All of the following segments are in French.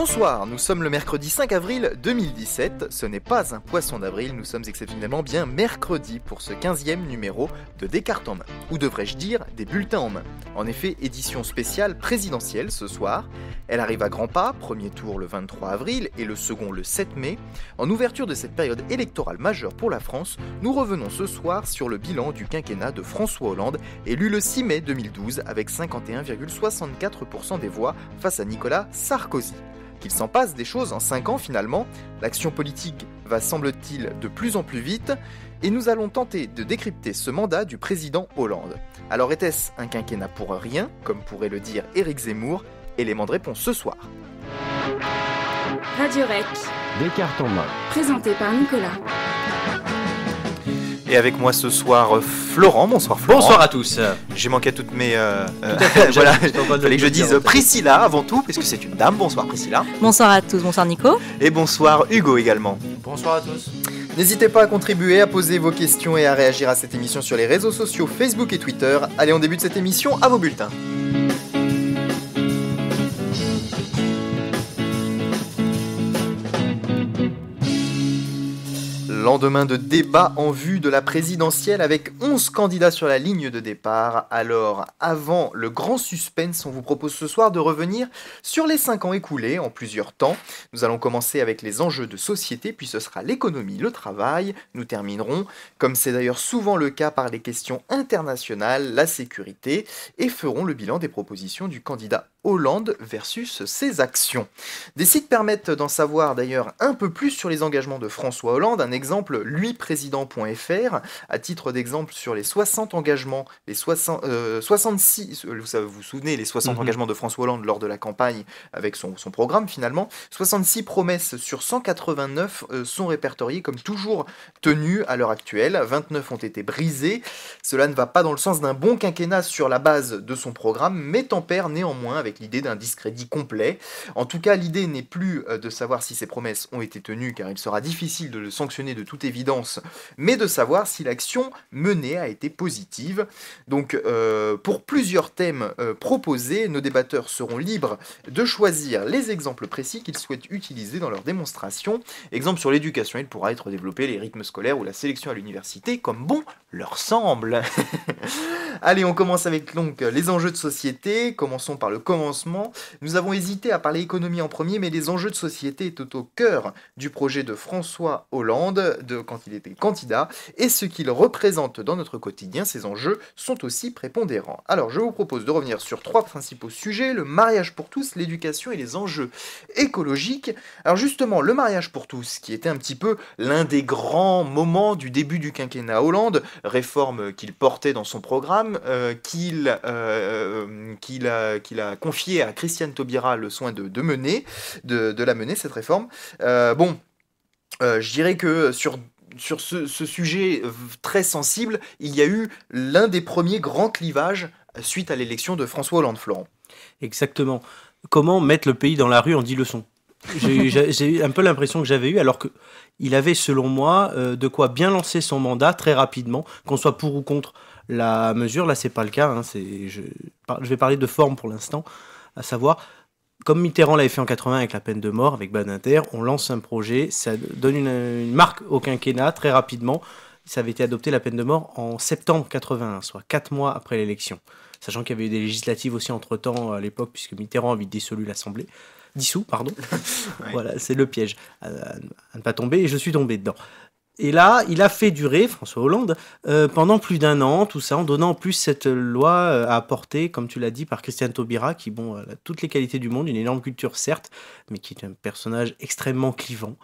Bonsoir, nous sommes le mercredi 5 avril 2017. Ce n'est pas un poisson d'avril, nous sommes exceptionnellement bien mercredi pour ce 15e numéro de Descartes en main. Ou devrais-je dire des bulletins en main. En effet, édition spéciale présidentielle ce soir. Elle arrive à grands pas, premier tour le 23 avril et le second le 7 mai. En ouverture de cette période électorale majeure pour la France, nous revenons ce soir sur le bilan du quinquennat de François Hollande, élu le 6 mai 2012 avec 51,64% des voix face à Nicolas Sarkozy qu'il s'en passe des choses en 5 ans finalement. L'action politique va semble-t-il de plus en plus vite, et nous allons tenter de décrypter ce mandat du président Hollande. Alors était-ce un quinquennat pour rien, comme pourrait le dire Éric Zemmour Élément de réponse ce soir. Radio Rec. Des cartes en main. Présenté par Nicolas. Et avec moi ce soir, euh, Florent. Bonsoir Florent. Bonsoir à tous. J'ai manqué toutes mes. Euh, euh voilà, il je dise Priscilla avant tout, puisque c'est une dame. Bonsoir Priscilla. Bonsoir à tous, bonsoir Nico. Et bonsoir Hugo également. Bonsoir à tous. N'hésitez pas à contribuer, à poser vos questions et à réagir à cette émission sur les réseaux sociaux Facebook et Twitter. Allez, on débute cette émission à vos bulletins. Lendemain de débat en vue de la présidentielle avec 11 candidats sur la ligne de départ. Alors, avant le grand suspense, on vous propose ce soir de revenir sur les 5 ans écoulés en plusieurs temps. Nous allons commencer avec les enjeux de société, puis ce sera l'économie, le travail. Nous terminerons, comme c'est d'ailleurs souvent le cas, par les questions internationales, la sécurité, et ferons le bilan des propositions du candidat Hollande versus ses actions. Des sites permettent d'en savoir d'ailleurs un peu plus sur les engagements de François Hollande, un exemple luiprésident.fr, à titre d'exemple sur les 60 engagements, les 60, 66, euh, euh, vous vous, souvenez, les 60 mhm. engagements de François Hollande lors de la campagne avec son, programme finalement, 66 promesses sur 189 euh, sont répertoriées comme toujours tenues à l'heure actuelle, 29 ont été brisées, cela ne va pas dans le sens d'un bon quinquennat sur la base de son programme, mais tempère néanmoins avec l'idée d'un discrédit complet. En tout cas, l'idée n'est plus euh, de savoir si ces promesses ont été tenues, car il sera difficile de le sanctionner de toute évidence, mais de savoir si l'action menée a été positive. Donc, euh, pour plusieurs thèmes euh, proposés, nos débatteurs seront libres de choisir les exemples précis qu'ils souhaitent utiliser dans leur démonstration. Exemple sur l'éducation, il pourra être développé les rythmes scolaires ou la sélection à l'université, comme bon leur semble. Allez, on commence avec donc les enjeux de société. Commençons par le nous avons hésité à parler économie en premier, mais les enjeux de société étaient au cœur du projet de François Hollande de, quand il était candidat, et ce qu'il représente dans notre quotidien, ces enjeux sont aussi prépondérants. Alors je vous propose de revenir sur trois principaux sujets, le mariage pour tous, l'éducation et les enjeux écologiques. Alors justement, le mariage pour tous, qui était un petit peu l'un des grands moments du début du quinquennat Hollande, réforme qu'il portait dans son programme, euh, euh, euh, qu'il a, qu'il a confié à Christiane Taubira le soin de, mener, de, la mener, cette réforme. Euh, bon, euh, je dirais que sur sur ce, sujet euh, très sensible, il y a eu l'un des premiers grands clivages suite à l'élection de François Hollande-Florent. Exactement. Comment mettre le pays dans la rue en 10 leçons J'ai un peu l'impression que j'avais eu, alors qu'il avait, selon moi, de quoi bien lancer son mandat très rapidement, qu'on soit pour ou contre. La mesure, là, c'est pas le cas. Hein, je, vais parler de forme pour l'instant, à savoir, comme Mitterrand l'avait fait en 80 avec la peine de mort, avec Badinter, on lance un projet, ça donne une, marque au quinquennat très rapidement. Ça avait été adopté la peine de mort en septembre 81, soit quatre mois après l'élection. Sachant qu'il y avait eu des législatives aussi entre-temps à l'époque, puisque Mitterrand avait dissolu l'Assemblée dissous, pardon. Voilà, c'est le piège à, ne pas tomber, et je suis tombé dedans. Et là, il a fait durer, François Hollande, euh, pendant plus d'un an, tout ça, en donnant en plus cette loi euh, à apporter, comme tu l'as dit, par Christiane Taubira, qui, bon, a toutes les qualités du monde, une énorme culture, certes, mais qui est un personnage extrêmement clivant.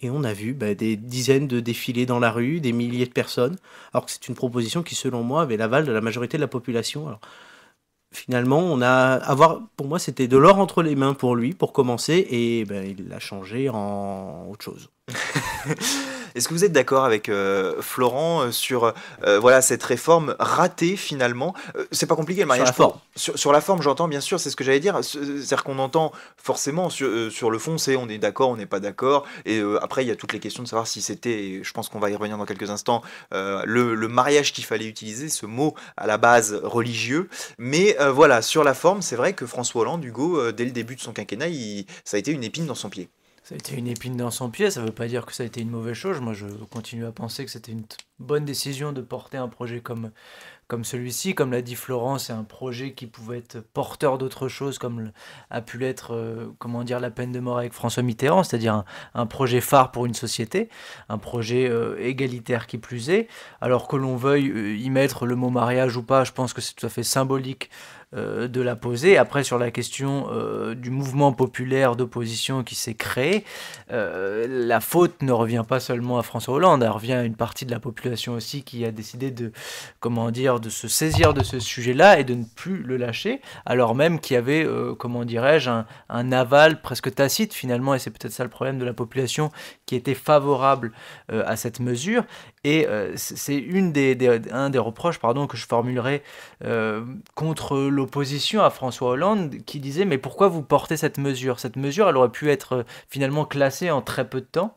Et on a vu bah, des dizaines de défilés dans la rue, des milliers de personnes, alors que c'est une proposition qui, selon moi, avait l'aval de la majorité de la population. Alors, finalement, on a avoir, pour moi, c'était de l'or entre les mains pour lui, pour commencer, et ben il l'a changé en autre chose. Est-ce que vous êtes d'accord avec euh, Florent euh, sur euh, voilà cette réforme ratée finalement C'est pas compliqué le mariage. Sur la forme. j'entends bien sûr, c'est ce que j'allais dire. C'est-à-dire qu'on entend forcément sur, le fond, c'est on est d'accord, on n'est pas d'accord. Et après, il y a toutes les questions de savoir si c'était, je pense qu'on va y revenir dans quelques instants, le, mariage qu'il fallait utiliser, ce mot à la base religieux. Mais voilà, sur la forme, c'est vrai que François Hollande, Hugo, dès le début de son quinquennat, ça a été une épine dans son pied ça a été une épine dans son pied, ça ne veut pas dire que ça a été une mauvaise chose. Moi, je continue à penser que c'était une bonne décision de porter un projet comme, comme celui-ci. Comme l'a dit Florence, c'est un projet qui pouvait être porteur d'autre chose, comme a pu l'être euh, comment dire, la peine de mort avec François Mitterrand, c'est-à-dire un, projet phare pour une société, un projet euh, égalitaire qui plus est. Alors que l'on veuille euh, y mettre le mot mariage ou pas, je pense que c'est tout à fait symbolique euh, de la poser. Après, sur la question euh, du mouvement populaire d'opposition qui s'est créé, euh, la faute ne revient pas seulement à François Hollande, elle revient à une partie de la population aussi qui a décidé de, comment dire, de se saisir de ce sujet-là et de ne plus le lâcher, alors même qu'il y avait, comment dirais-je, un, aval presque tacite finalement, et c'est peut-être ça le problème de la population qui était favorable à cette mesure et euh, c'est une des, un des reproches pardon, que je formulerai euh, contre l'opposition à François Hollande qui disait mais pourquoi vous portez cette mesure Cette mesure, elle aurait pu être euh, finalement classée en très peu de temps.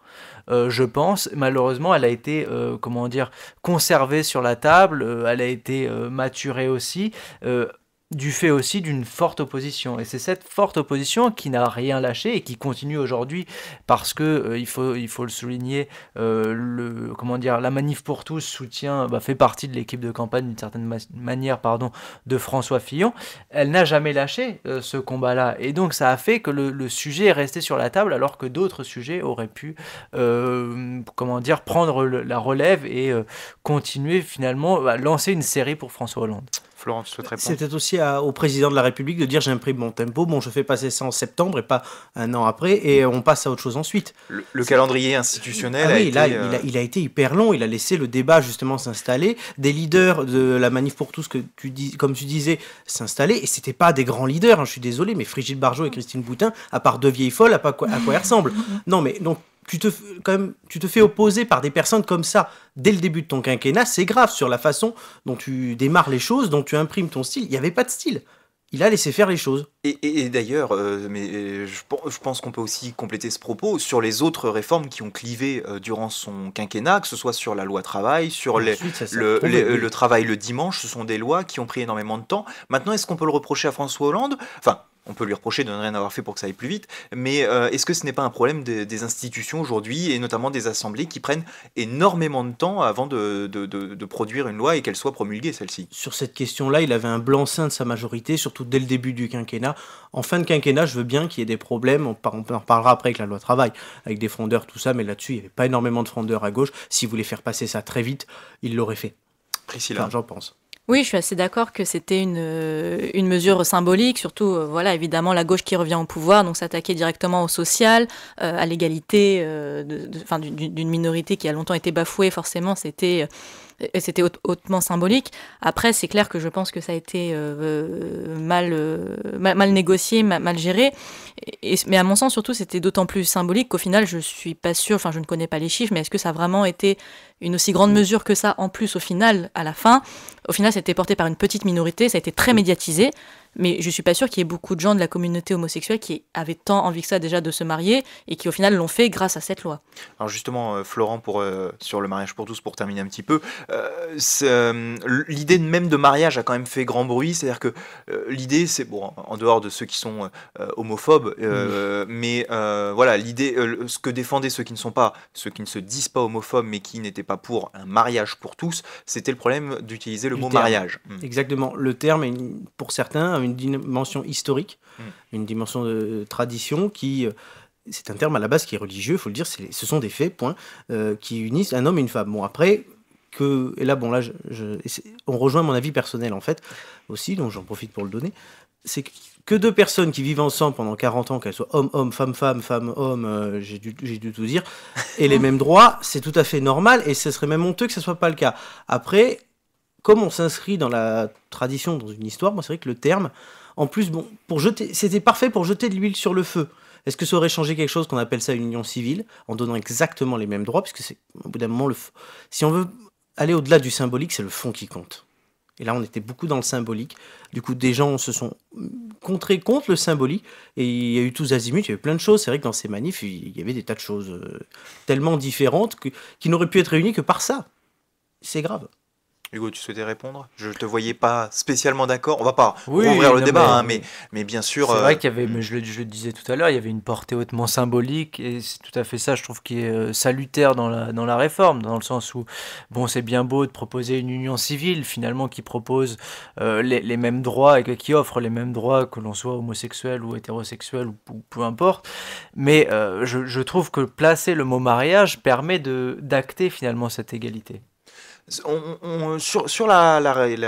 je pense. Malheureusement, elle a été, comment dire, conservée sur la table, elle a été maturée aussi du fait aussi d'une forte opposition. Et c'est cette forte opposition qui n'a rien lâché et qui continue aujourd'hui parce que euh, il, faut, il faut le souligner, euh, le, comment dire, la manif pour tous soutient, bah, fait partie de l'équipe de campagne d'une certaine manière pardon, de François Fillon. Elle n'a jamais lâché euh, ce combat-là. Et donc ça a fait que le, sujet est resté sur la table alors que d'autres sujets auraient pu comment dire, prendre la relève et continuer finalement à lancer une série pour François Hollande. Florence C'était aussi au président de la République de dire j'imprime mon tempo, bon, je fais passer ça en septembre et pas un an après, et on passe à autre chose ensuite. Le, calendrier institutionnel. Ah euh, il, a, été hyper long, il a laissé le débat justement s'installer, des leaders de la manif pour tous, que tu dis, comme tu disais, s'installer, et c'était pas des grands leaders, hein, je suis désolé, mais Frigide Barjot et Christine Boutin, à part deux vieilles folles, à, quoi, à quoi elles ressemblent. Non, mais donc tu te, quand même, tu te fais opposer par des personnes comme ça dès le début de ton quinquennat, c'est grave sur la façon dont tu démarres les choses, dont tu imprimes ton style. Il n'y avait pas de style il a laissé faire les choses. Et, d'ailleurs, euh, mais euh, je, pense qu'on peut aussi compléter ce propos sur les autres réformes qui ont clivé euh, durant son quinquennat, que ce soit sur la loi travail, sur le, le travail le dimanche, ce sont des lois qui ont pris énormément de temps. Maintenant, est-ce qu'on peut le reprocher à François Hollande Enfin, on peut lui reprocher de ne rien avoir fait pour que ça aille plus vite, mais euh, est-ce que ce n'est pas un problème des institutions aujourd'hui, et notamment des assemblées qui prennent énormément de temps avant de, produire une loi et qu'elle soit promulguée, celle-ci Sur cette question-là, il avait un blanc-seing de sa majorité, surtout dès le début du quinquennat. En fin de quinquennat, je veux bien qu'il y ait des problèmes, on, en parlera après avec la loi travail, avec des frondeurs, tout ça, mais là-dessus, il n'y avait pas énormément de frondeurs à gauche. S'il voulait faire passer ça très vite, il l'aurait fait. Priscilla. j'en pense. Oui, je suis assez d'accord que c'était une, euh, mesure symbolique, surtout, euh, voilà, évidemment, la gauche qui revient au pouvoir, donc s'attaquer directement au social, euh, à l'égalité d'une minorité qui a longtemps été bafouée, forcément, c'était c'était hautement symbolique. Après, c'est clair que je pense que ça a été euh, euh, mal, euh, mal, négocié, mal, géré. mais à mon sens, surtout, c'était d'autant plus symbolique qu'au final, je suis pas sûre, enfin, je ne connais pas les chiffres, mais est-ce que ça a vraiment été une aussi grande mesure que ça en plus au final, à la fin Au final, c'était porté par une petite minorité, ça a été très médiatisé, mais je suis pas sûre qu'il y ait beaucoup de gens de la communauté homosexuelle qui avaient tant envie que ça déjà de se marier et qui au final l'ont fait grâce à cette loi. Alors justement, euh, Florent, pour, euh, sur le mariage pour tous, pour terminer un petit peu, euh, l'idée même de mariage a quand même fait grand bruit, c'est-à-dire que l'idée, c'est, bon, en dehors de ceux qui sont homophobes, mais voilà, l'idée, ce que défendaient ceux qui ne sont pas, ceux qui ne se disent pas homophobes, mais qui n'étaient pas pour un mariage pour tous, c'était le problème d'utiliser le, mot mariage. Mmh. Exactement, le terme, pour certains, une dimension historique, mm. une dimension de tradition qui euh, c'est un terme à la base qui est religieux, il faut le dire, ce sont des faits, point, euh, qui unissent un homme et une femme. Bon, après, que, et là, bon, là, je, on rejoint mon avis personnel, en fait, aussi, donc j'en profite pour le donner, c'est que, deux personnes qui vivent ensemble pendant 40 ans, qu'elles soient homme, homme, femme, femme, femme, homme, euh, j'ai dû, dû, tout dire, et les mêmes droits, c'est tout à fait normal, et ce serait même honteux que ce ne soit pas le cas. Après, comme on s'inscrit dans la tradition, dans une histoire, moi c'est vrai que le terme, en plus, bon, pour jeter, c'était parfait pour jeter de l'huile sur le feu. Est-ce que ça aurait changé quelque chose qu'on appelle ça une union civile, en donnant exactement les mêmes droits, puisque c'est au bout d'un moment, si on veut aller au-delà du symbolique, c'est le fond qui compte. Et là, on était beaucoup dans le symbolique. Du coup, des gens se sont contrés contre le symbolique. Et il y a eu tous azimuts, il y a plein de choses. C'est vrai que dans ces manifs, il y avait des tas de choses euh, tellement différentes que, qui n'auraient pu être réunies que par ça. C'est grave. Hugo, tu souhaitais répondre Je te voyais pas spécialement d'accord. On va pas oui, ouvrir le débat, hein, mais, mais, bien sûr. C'est euh, vrai qu'il y avait, mais je, le, disais tout à l'heure, il y avait une portée hautement symbolique et c'est tout à fait ça, je trouve, qui est euh, salutaire dans la, dans la réforme, dans le sens où, bon, c'est bien beau de proposer une union civile, finalement, qui propose euh, les, mêmes droits et qui offre les mêmes droits que l'on soit homosexuel ou hétérosexuel ou, peu importe. Mais je, je trouve que placer le mot mariage permet d'acter finalement cette égalité. On, euh, sur, la,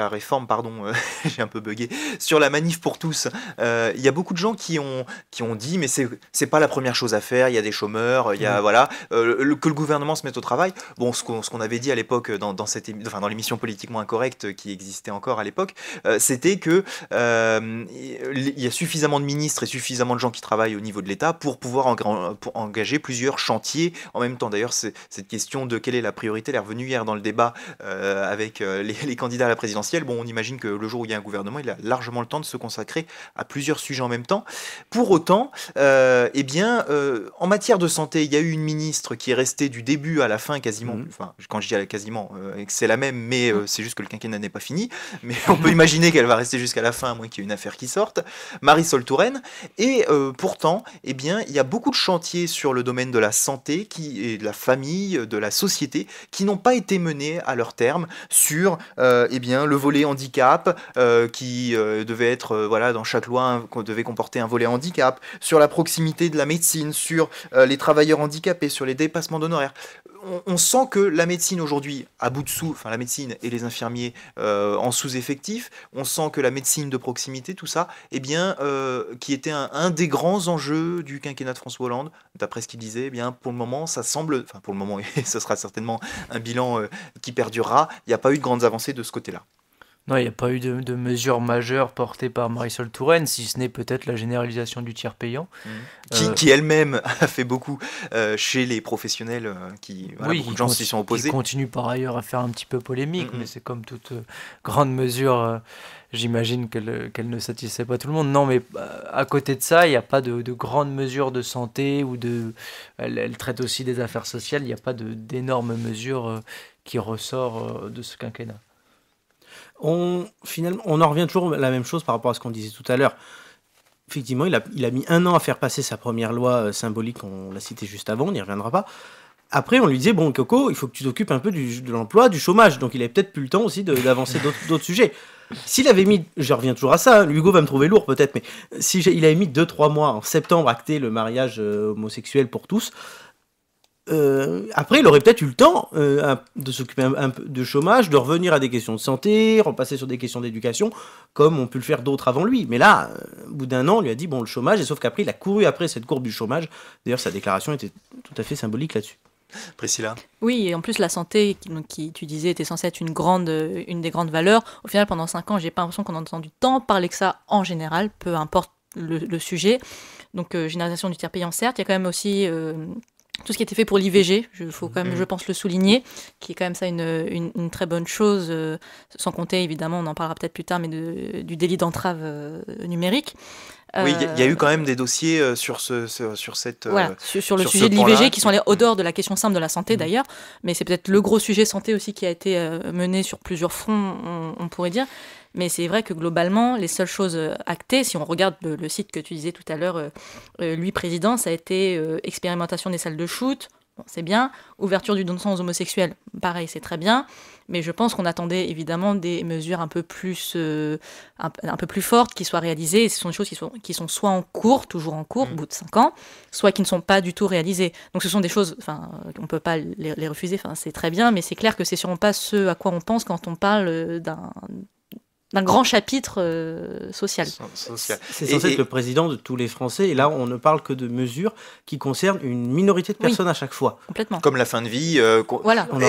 réforme, pardon, euh, j'ai un peu bugué, sur la manif pour tous, euh, il y a beaucoup de gens qui ont, qui ont dit mais c'est pas la première chose à faire, il y a des chômeurs, il y a, voilà, que le gouvernement se mette au travail. Bon, ce qu'on avait dit à l'époque dans, dans, cette, dans l'émission politiquement incorrecte qui existait encore à l'époque, c'était que il y a suffisamment de ministres et suffisamment de gens qui travaillent au niveau de l'État pour pouvoir engager plusieurs chantiers en même temps. D'ailleurs, cette question de quelle est la priorité, elle est revenue hier dans le débat euh, avec euh, les, candidats à la présidentielle, bon, on imagine que le jour où il y a un gouvernement, il a largement le temps de se consacrer à plusieurs sujets en même temps. Pour autant, euh, eh bien, en matière de santé, il y a eu une ministre qui est restée du début à la fin quasiment. Mhm. Enfin, quand je dis quasiment, c'est la même, mais mhm. c'est juste que le quinquennat n'est pas fini. Mais on peut imaginer qu'elle va rester jusqu'à la fin, à moins qu'il y ait une affaire qui sorte. Marisol Touraine. Et pourtant, eh bien, il y a beaucoup de chantiers sur le domaine de la santé qui, et de la famille, de la société, qui n'ont pas été menés à leur termes sur euh, eh bien, le volet handicap euh, qui euh, devait être, voilà, dans chaque loi, devait comporter un volet handicap, sur la proximité de la médecine, sur les travailleurs handicapés, sur les dépassements d'honoraires on, sent que la médecine aujourd'hui, à bout de sous, enfin la médecine et les infirmiers euh, en sous-effectif, on sent que la médecine de proximité, tout ça, eh bien, euh, qui était un, des grands enjeux du quinquennat de François Hollande, d'après ce qu'il disait, eh bien, pour le moment, ça semble, enfin pour le moment, et ce sera certainement un bilan euh, qui perdurera, il n'y a pas eu de grandes avancées de ce côté-là. Non, il n'y a pas eu de, de, mesures majeures portées par Marisol Touraine, si ce n'est peut-être la généralisation du tiers payant. Mmh. Euh, qui, elle-même a fait beaucoup euh, chez les professionnels, euh, qui, beaucoup de gens s'y sont opposés. Qui continue par ailleurs à faire un petit peu polémique, mmh, mais mmh. c'est comme toute grande mesure, j'imagine qu'elle ne satisfait pas tout le monde. Non, mais à côté de ça, il n'y a pas de, de grandes mesures de santé ou de. Elle, traite aussi des affaires sociales, il n'y a pas d'énormes mesures qui ressortent de ce quinquennat on, finalement, on en revient toujours à la même chose par rapport à ce qu'on disait tout à l'heure. Effectivement, il a, mis un an à faire passer sa première loi euh, symbolique, on l'a cité juste avant, on n'y reviendra pas. Après, on lui disait, bon, Coco, il faut que tu t'occupes un peu de l'emploi, du chômage. Donc, il avait peut-être plus le temps aussi d'avancer d'autres sujets. S'il avait mis, je reviens toujours à ça, hein, Hugo va me trouver lourd peut-être, mais si il avait mis 2-3 mois en septembre acter le mariage euh, homosexuel pour tous, euh, après, il aurait peut-être eu le temps euh, de s'occuper un, peu de chômage, de revenir à des questions de santé, repasser sur des questions d'éducation, comme ont pu le faire d'autres avant lui. Mais là, euh, au bout d'un an, on lui a dit bon, le chômage, et sauf qu'après, il a couru après cette courbe du chômage. D'ailleurs, sa déclaration était tout à fait symbolique là-dessus. Priscilla Oui, et en plus, la santé, qui, tu disais était censée être une, grande, une des grandes valeurs, au final, pendant cinq ans, j'ai pas l'impression qu'on a entendu tant parler que ça en général, peu importe le, sujet. Donc, généralisation du tiers payant, certes, il y a quand même aussi tout ce qui était fait pour l'IVG, il faut quand même, mm. je pense, le souligner, qui est quand même ça une, une, très bonne chose, euh, sans compter, évidemment, on en parlera peut-être plus tard, mais du délit d'entrave euh, numérique. oui, il y, a eu euh, quand même des dossiers sur, ce, sur cette. sur, le sujet de l'IVG qui sont allés au dehors de la question simple de la santé mm. d'ailleurs, mais c'est peut-être le gros sujet santé aussi qui a été mené sur plusieurs fronts, on pourrait dire. Mais c'est vrai que globalement, les seules choses euh, actées, si on regarde le, site que tu disais tout à l'heure, euh, euh, lui président, ça a été expérimentation des salles de shoot, c'est bien. Ouverture du don de sang aux homosexuels, pareil, c'est très bien. Mais je pense qu'on attendait évidemment des mesures un peu plus, un, peu plus fortes qui soient réalisées. ce sont des choses qui sont, qui sont soit en cours, toujours en cours, mm. au bout de cinq ans, soit qui ne sont pas du tout réalisées. Donc ce sont des choses, enfin, on ne peut pas les, refuser, enfin, c'est très bien, mais c'est clair que c'est sûrement pas ce à quoi on pense quand on parle d'un d'un grand chapitre euh, social. C'est censé être le président de tous les Français, et là on ne parle que de mesures qui concernent une minorité de personnes à chaque fois. Complètement. Comme la fin de vie euh,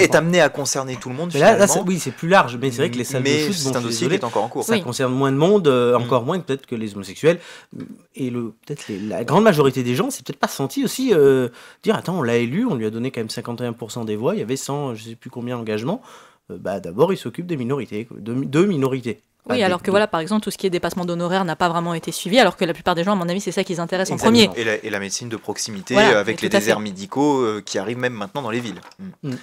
est amenée à concerner tout le monde. Mais là, oui, c'est plus large, mais c'est vrai que les salles mais de un dossier qui est encore en cours. Ça concerne moins de monde, euh, mm. encore moins peut-être que les homosexuels, et le, peut-être la grande majorité des gens s'est peut-être pas senti aussi euh, dire attends on l'a élu, on lui a donné quand même 51% des voix, il y avait 100, je sais plus combien d'engagements. Bah, d'abord, il s'occupe des minorités, de, de minorités. Oui, alors que voilà, par exemple, tout ce qui est dépassement d'honoraires n'a pas vraiment été suivi, alors que la plupart des gens, à mon avis, c'est ça qui les intéresse en premier. Et la, médecine de proximité avec les déserts médicaux euh, qui arrivent même maintenant dans les villes. Mm. Mm.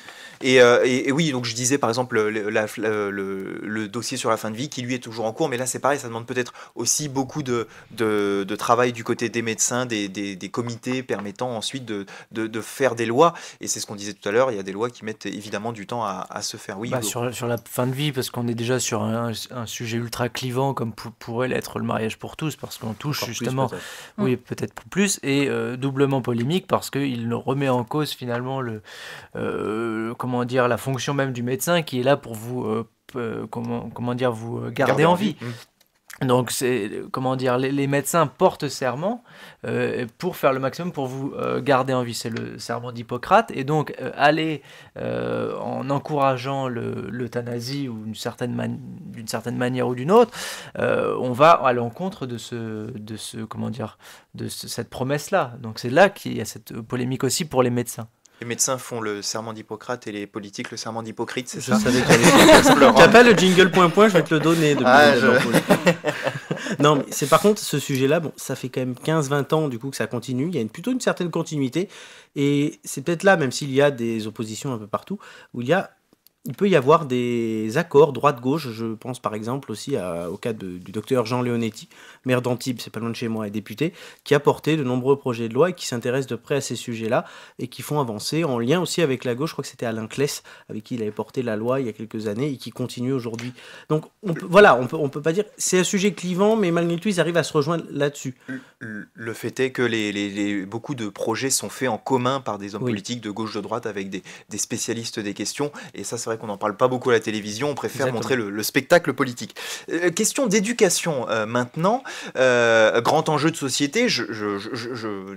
Euh, et, oui, donc je disais par exemple le, dossier sur la fin de vie qui lui est toujours en cours, mais là c'est pareil, ça demande peut-être aussi beaucoup de, de, travail du côté des médecins, des, comités permettant ensuite de, faire des lois. Et c'est ce qu'on disait tout à l'heure, il y a des lois qui mettent évidemment du temps à, se faire. Oui, bah, sur, la fin de vie, parce qu'on est déjà sur un sujet ultra clivant comme pourrait l'être le mariage pour tous, parce qu'on touche justement, oui, mm. peut-être plus, et euh, doublement polémique parce qu'il remet en cause finalement le, euh, comment dire, la fonction même du médecin qui est là pour vous. Euh, comment, comment dire, vous garder, en vie. Mm. Donc, c'est comment dire, les, médecins portent serment euh, pour faire le maximum pour vous euh, garder en vie. C'est le serment d'Hippocrate. Et donc, euh, aller en encourageant l'euthanasie ou d'une certaine, manière ou d'une autre, on va à l'encontre de ce, de ce, comment dire, de cette promesse-là. Donc, c'est là qu'il y a cette polémique aussi pour les médecins. Les médecins font le serment d'Hippocrate et les politiques le serment d'Hypocrite, c'est ça Je pas le jingle point point, je vais te le donner. Ah, non, mais c'est par contre ce sujet-là, bon, ça fait quand même 15-20 ans du coup que ça continue. Il y a une, plutôt une certaine continuité et c'est peut-être là, même s'il y a des oppositions un peu partout, où il y a il peut y avoir des accords droite-gauche. Je pense par exemple aussi au cas du docteur Jean Leonetti, maire d'Antibes, c'est pas loin de chez moi, et député, qui a porté de nombreux projets de loi et qui s'intéresse de près à ces sujets-là et qui font avancer en lien aussi avec la gauche. Je crois que c'était Alain Clès avec qui il avait porté la loi il y a quelques années et qui continue aujourd'hui. Donc voilà, on peut, peut pas dire. C'est un sujet clivant, mais malgré tout, ils arrivent à se rejoindre là-dessus. Le fait est que beaucoup de projets sont faits en commun par des hommes politiques de gauche, de droite, avec des, spécialistes des questions. Et ça, ça vrai qu'on n'en parle pas beaucoup à la télévision, on préfère montrer le, spectacle politique. Euh, question d'éducation euh, maintenant, euh, grand enjeu de société, je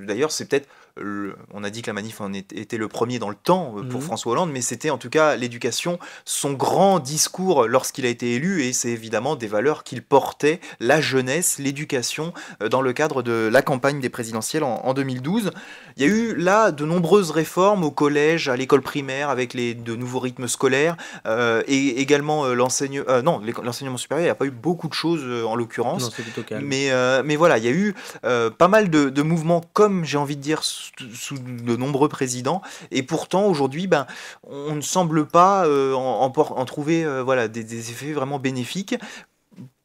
d'ailleurs c'est peut-être on a dit que la manif en était, le premier dans le temps euh, pour mhm. François Hollande, mais c'était en tout cas l'éducation, son grand discours lorsqu'il a été élu, et c'est évidemment des valeurs qu'il portait, la jeunesse, l'éducation, euh, dans le cadre de la campagne des présidentielles en, 2012. Il y a eu là de nombreuses réformes au collège, à l'école primaire, avec les, de nouveaux rythmes scolaires, euh, et également l'enseignement non, l'enseignement supérieur, il n'y a pas eu beaucoup de choses en l'occurrence. Mais, mais voilà, il y a eu pas mal de mouvements, comme j'ai envie de dire, sous de nombreux présidents. Et pourtant, aujourd'hui, ben, on ne semble pas euh, en, trouver euh, voilà, des, effets vraiment bénéfiques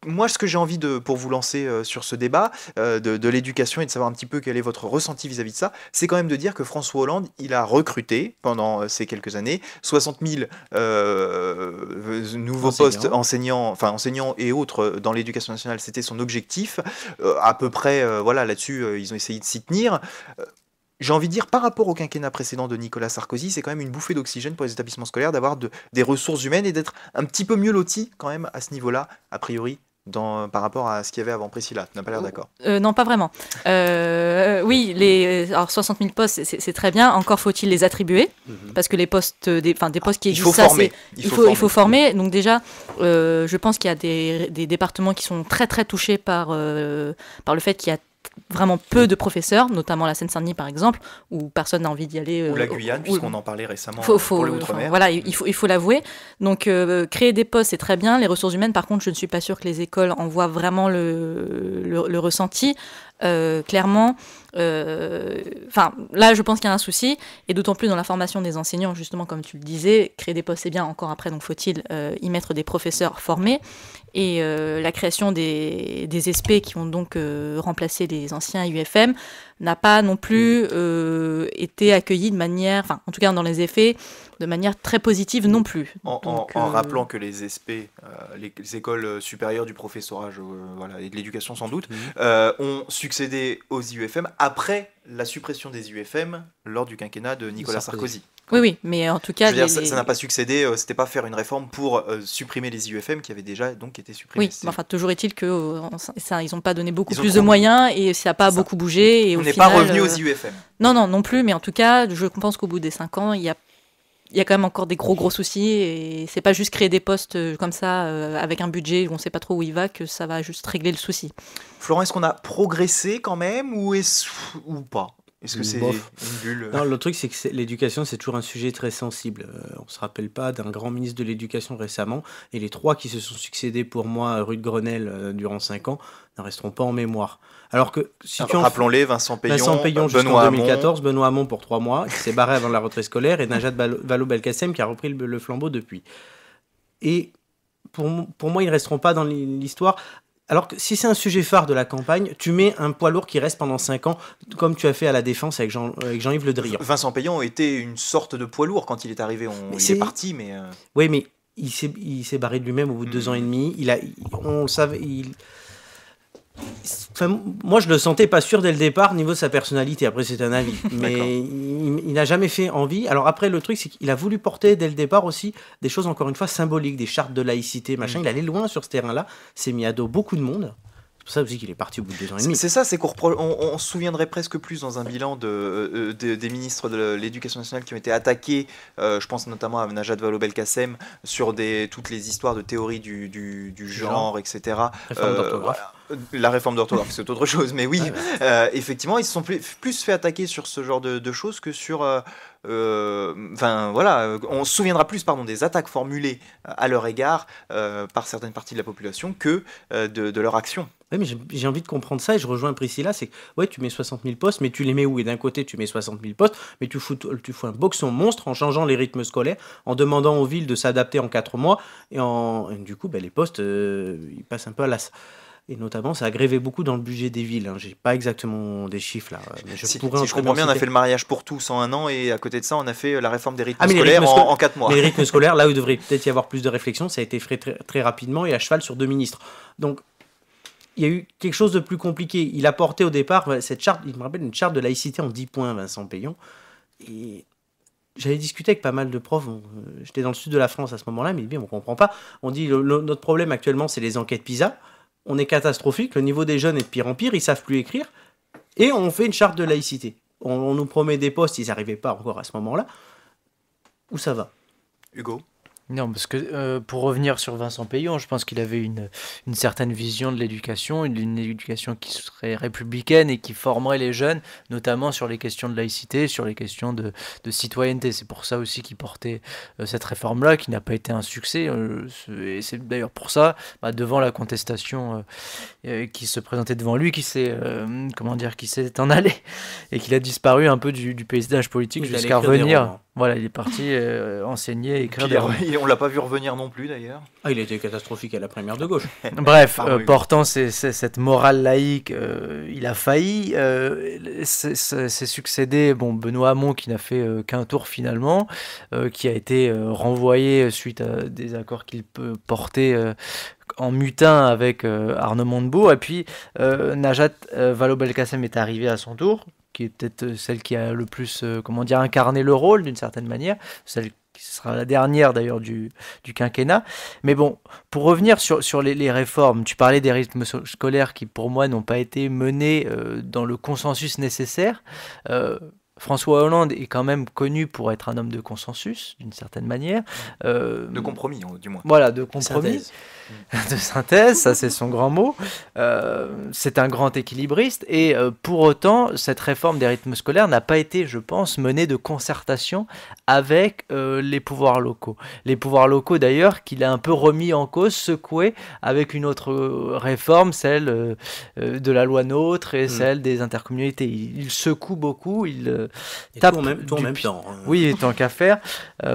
moi, ce que j'ai envie de, pour vous lancer euh, sur ce débat de, l'éducation et de savoir un petit peu quel est votre ressenti vis-à-vis de ça, c'est quand même de dire que François Hollande, il a recruté pendant ces quelques années 60 000 nouveaux postes enseignants, enfin enseignants et autres dans l'éducation nationale. C'était son objectif. à peu près, voilà, là-dessus, ils ont essayé de s'y tenir j'ai envie de dire, par rapport au quinquennat précédent de Nicolas Sarkozy, c'est quand même une bouffée d'oxygène pour les établissements scolaires d'avoir de, des ressources humaines et d'être un petit peu mieux lotis quand même à ce niveau-là, a priori, dans, par rapport à ce qu'il y avait avant Priscilla. Tu n'as pas l'air euh, d'accord euh, Non, pas vraiment. Euh, oui, les, alors 60 000 postes, c'est très bien. Encore faut-il les attribuer, mhm. parce que les postes, des, enfin, des postes qui existent, il faut former. Il, faut, former. Donc déjà, je pense qu'il y a des, départements qui sont très très touchés par, par le fait qu'il y a vraiment peu de professeurs, notamment la Seine-Saint-Denis par exemple, où personne n'a envie d'y aller. ou la euh, Guyane, puisqu'on en parlait récemment pour le Outre-mer. Voilà, il faut, il faut l'avouer. Donc euh, créer des postes, c'est très bien. Les ressources humaines, par contre, je ne suis pas sûre que les écoles en voient vraiment le, ressenti. Euh, clairement, enfin là, je pense qu'il y a un souci, et d'autant plus dans la formation des enseignants, justement, comme tu le disais, créer des postes, c'est bien. Encore après, donc faut-il y mettre des professeurs formés et euh, la création des, des, qui ont donc euh, remplacé les anciens UFM n'a pas non plus mm. euh, été accueillie de manière, en tout cas dans les effets, de manière très positive non plus. En, rappelant que les ESP, les, écoles supérieures du professorat et de l'éducation sans doute, mm. ont succédé aux UFM après la suppression des UFM lors du quinquennat de Nicolas Sarkozy. Oui, oui, mais en tout cas. ça, n'a pas succédé, euh, c'était pas faire une réforme pour euh, supprimer les IUFM qui avaient déjà donc été supprimés. Oui, mais enfin, toujours est-il que euh, ils n'ont pas donné beaucoup plus de moyens et ça n'a pas beaucoup bougé. Et on n'est pas revenu aux IUFM. Non, non, non plus, mais en tout cas, je pense qu'au bout des 5 ans, il y a il y a quand même encore des gros gros soucis et c'est pas juste créer des postes comme ça avec un budget où on sait pas trop où il va que ça va juste régler le souci. Florent, est-ce qu'on a progressé quand même ou, est ou pas est-ce que c'est une bulle Non, le truc, c'est que l'éducation, c'est toujours un sujet très sensible. Euh, on ne se rappelle pas d'un grand ministre de l'Éducation récemment, et les trois qui se sont succédés pour moi rue de Grenelle euh, durant cinq ans ne resteront pas en mémoire. Alors que si Rappelons-les, Vincent Payon, Vincent Payon Benoît 2014, Benoît Hamon pour trois mois, qui s'est barré avant la retraite scolaire, et Najat Vallaud-Belkacem qui a repris le, flambeau depuis. Et pour, pour, moi, ils ne resteront pas dans l'histoire alors que si c'est un sujet phare de la campagne, tu mets un poids lourd qui reste pendant 5 ans, comme tu as fait à la Défense avec, Jean, yves Le Drian. Vincent Payan était une sorte de poids lourd quand il est arrivé. On, il est... parti, mais. Euh, oui, mais il s'est, il s'est barré de lui-même au bout de deux hmm. ans et demi. Il a, on le savait, il, moi, je le sentais pas sûr dès le départ niveau de sa personnalité. Après, c'est un avis. Mais il n'a jamais fait envie. Alors après, le truc, c'est qu'il a voulu porter dès le départ aussi des choses, encore une fois, symboliques, des chartes de laïcité, machin. Mm. Il allait loin sur ce terrain-là. C'est mis à dos beaucoup de monde. C'est pour ça aussi qu'il est parti au bout de deux ans et demi. C'est ça, c'est qu'on on, se souviendrait presque plus dans un bilan de, euh, euh, des ministres de l'éducation nationale qui ont été attaqués, euh, je pense notamment à Najat Vallaud-Belkacem, sur des, toutes les histoires de théorie du, genre, etc. d'orthographe. Euh, la réforme d'orthographe, c'est autre chose, mais oui, ah, euh, effectivement, ils se sont plus, fait attaquer sur ce genre de, choses que sur. Euh, enfin, voilà, on se souviendra plus pardon, des attaques formulées à leur égard par certaines parties de la population que de, leur action. Oui, mais j'ai envie de comprendre ça et je rejoins Priscilla, c'est que ouais, tu mets 60 000 postes, mais tu les mets où Et d'un côté, tu mets 60 000 postes, mais tu fous, tu un boxon monstre en changeant les rythmes scolaires, en demandant aux villes de s'adapter en 4 mois, et, en, du coup, ben, les postes, ils passent un peu à la... Et notamment, ça a grévé beaucoup dans le budget des villes. Hein. J'ai pas exactement des chiffres là. Mais je si, pourrais je comprends bien, on a fait le mariage pour tous en un an et à côté de ça, on a fait euh, la réforme des rythmes ah, scolaires en, quatre mois. Les rythmes scolaires, là où il devrait peut-être y avoir plus de réflexion, ça a été fait très, rapidement et à cheval sur deux ministres. Donc, il y a eu quelque chose de plus compliqué. Il a porté au départ cette charte, il me rappelle une charte de laïcité en 10 points, Vincent Payon. Et j'avais discuté avec pas mal de profs. Euh, j'étais dans le sud de la France à ce moment-là, mais bien, on comprend pas. On dit notre problème actuellement, c'est les enquêtes PISA on est catastrophique, le niveau des jeunes est de pire en pire, ils savent plus écrire, et on fait une charte de laïcité. On, on nous promet des postes, ils n'arrivaient pas encore à ce moment-là. Où ça va Hugo non, parce que euh, pour revenir sur Vincent Payon, je pense qu'il avait une, une, certaine vision de l'éducation, une, éducation qui serait républicaine et qui formerait les jeunes, notamment sur les questions de laïcité, sur les questions de, citoyenneté. C'est pour ça aussi qu'il portait euh, cette réforme-là, qui n'a pas été un succès. Euh, et c'est d'ailleurs pour ça, bah, devant la contestation qui se présentait devant lui, qui s'est comment dire, qui s'est en allé et qu'il a disparu un peu du, du paysage politique jusqu'à revenir voilà, il est parti euh, enseigner, écrire. on l'a pas vu revenir non plus d'ailleurs. Ah, il a été catastrophique à la première de gauche. Bref, euh, portant cette morale laïque, euh, il a failli. C'est succédé bon, Benoît Hamon qui n'a fait qu'un tour finalement, qui a été renvoyé suite à des accords qu'il peut porter en mutin avec Arnaud Montebourg. Et puis Najat Vallaud-Belkacem est arrivé à son tour qui est peut-être euh, celle qui a le plus, euh, comment dire, incarné le rôle d'une certaine manière, celle qui sera la dernière d'ailleurs du, du, quinquennat. Mais bon, pour revenir sur, sur les, réformes, tu parlais des rythmes scolaires qui pour moi n'ont pas été menés euh, dans le consensus nécessaire. François Hollande est quand même connu pour être un homme de consensus, d'une certaine manière. de compromis, du moins. Voilà, de compromis. de synthèse, ça c'est son grand mot. Euh, c'est un grand équilibriste et euh, pour autant, cette réforme des rythmes scolaires n'a pas été, je pense, menée de concertation avec euh, les pouvoirs locaux. Les pouvoirs locaux d'ailleurs qu'il a un peu remis en cause, secoué avec une autre réforme, celle de la loi NOTRe et mm. celle des intercommunalités. Il, secoue beaucoup, il tape. Tout en même, temps. Hein. Oui, tant qu'à faire.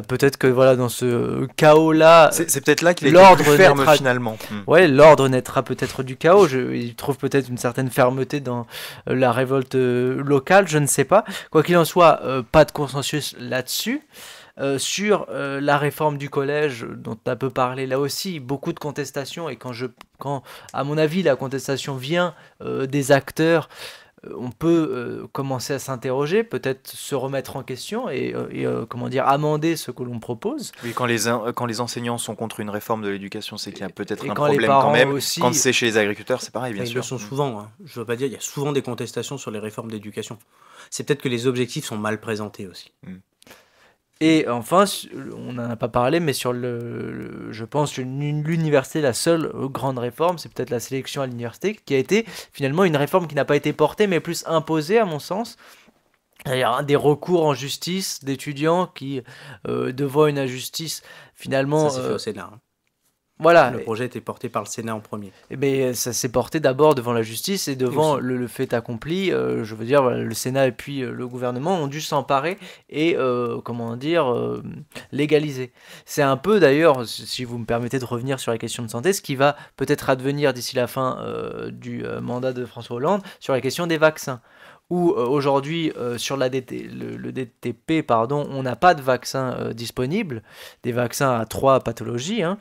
Peut-être que voilà, dans ce chaos-là, c'est peut-être là, qu'il est l'ordre ferme finalement. Hmm. Ouais, l'ordre naîtra peut-être du chaos. il trouve peut-être une certaine fermeté dans euh, la révolte euh, locale, je ne sais pas. Quoi qu'il en soit, euh, pas de consensus là-dessus. sur la réforme du collège dont tu as peu parlé là aussi, beaucoup de contestations et quand je quand à mon avis la contestation vient des acteurs euh, on peut euh, commencer à s'interroger, peut-être se remettre en question et, euh, comment dire amender ce que l'on propose. Oui, quand les, enseignants sont contre une réforme de l'éducation, c'est qu'il y a peut-être un problème quand même. Quand c'est chez les agriculteurs, c'est pareil, bien sûr. Ils sont mm. souvent. Hein. Je veux pas dire, il y a souvent des contestations sur les réformes d'éducation. C'est peut-être que les objectifs sont mal présentés aussi. Mm. Et enfin, on n'en a pas parlé, mais sur le, je pense l'université, la seule euh, grande réforme, c'est peut-être la sélection à l'université, qui a été finalement une réforme qui n'a pas été portée, mais plus imposée à mon sens. D'ailleurs, des recours en justice d'étudiants qui, euh, devant une injustice, finalement. Ça, c'est fait euh, hein. Le projet était porté par le Sénat en premier. Mais eh ben, ça s'est porté d'abord devant la justice et devant le, fait accompli. Euh, je veux dire, le Sénat et puis euh, le gouvernement ont dû s'emparer et, euh, comment dire, légaliser. C'est un peu d'ailleurs, si vous me permettez de revenir sur la question de santé, ce qui va peut-être advenir d'ici la fin du mandat de François Hollande sur la question des vaccins où euh, aujourd'hui euh, sur la le, DTP, pardon, on n'a pas de vaccins disponibles, euh, disponible, des vaccins à trois pathologies, hein.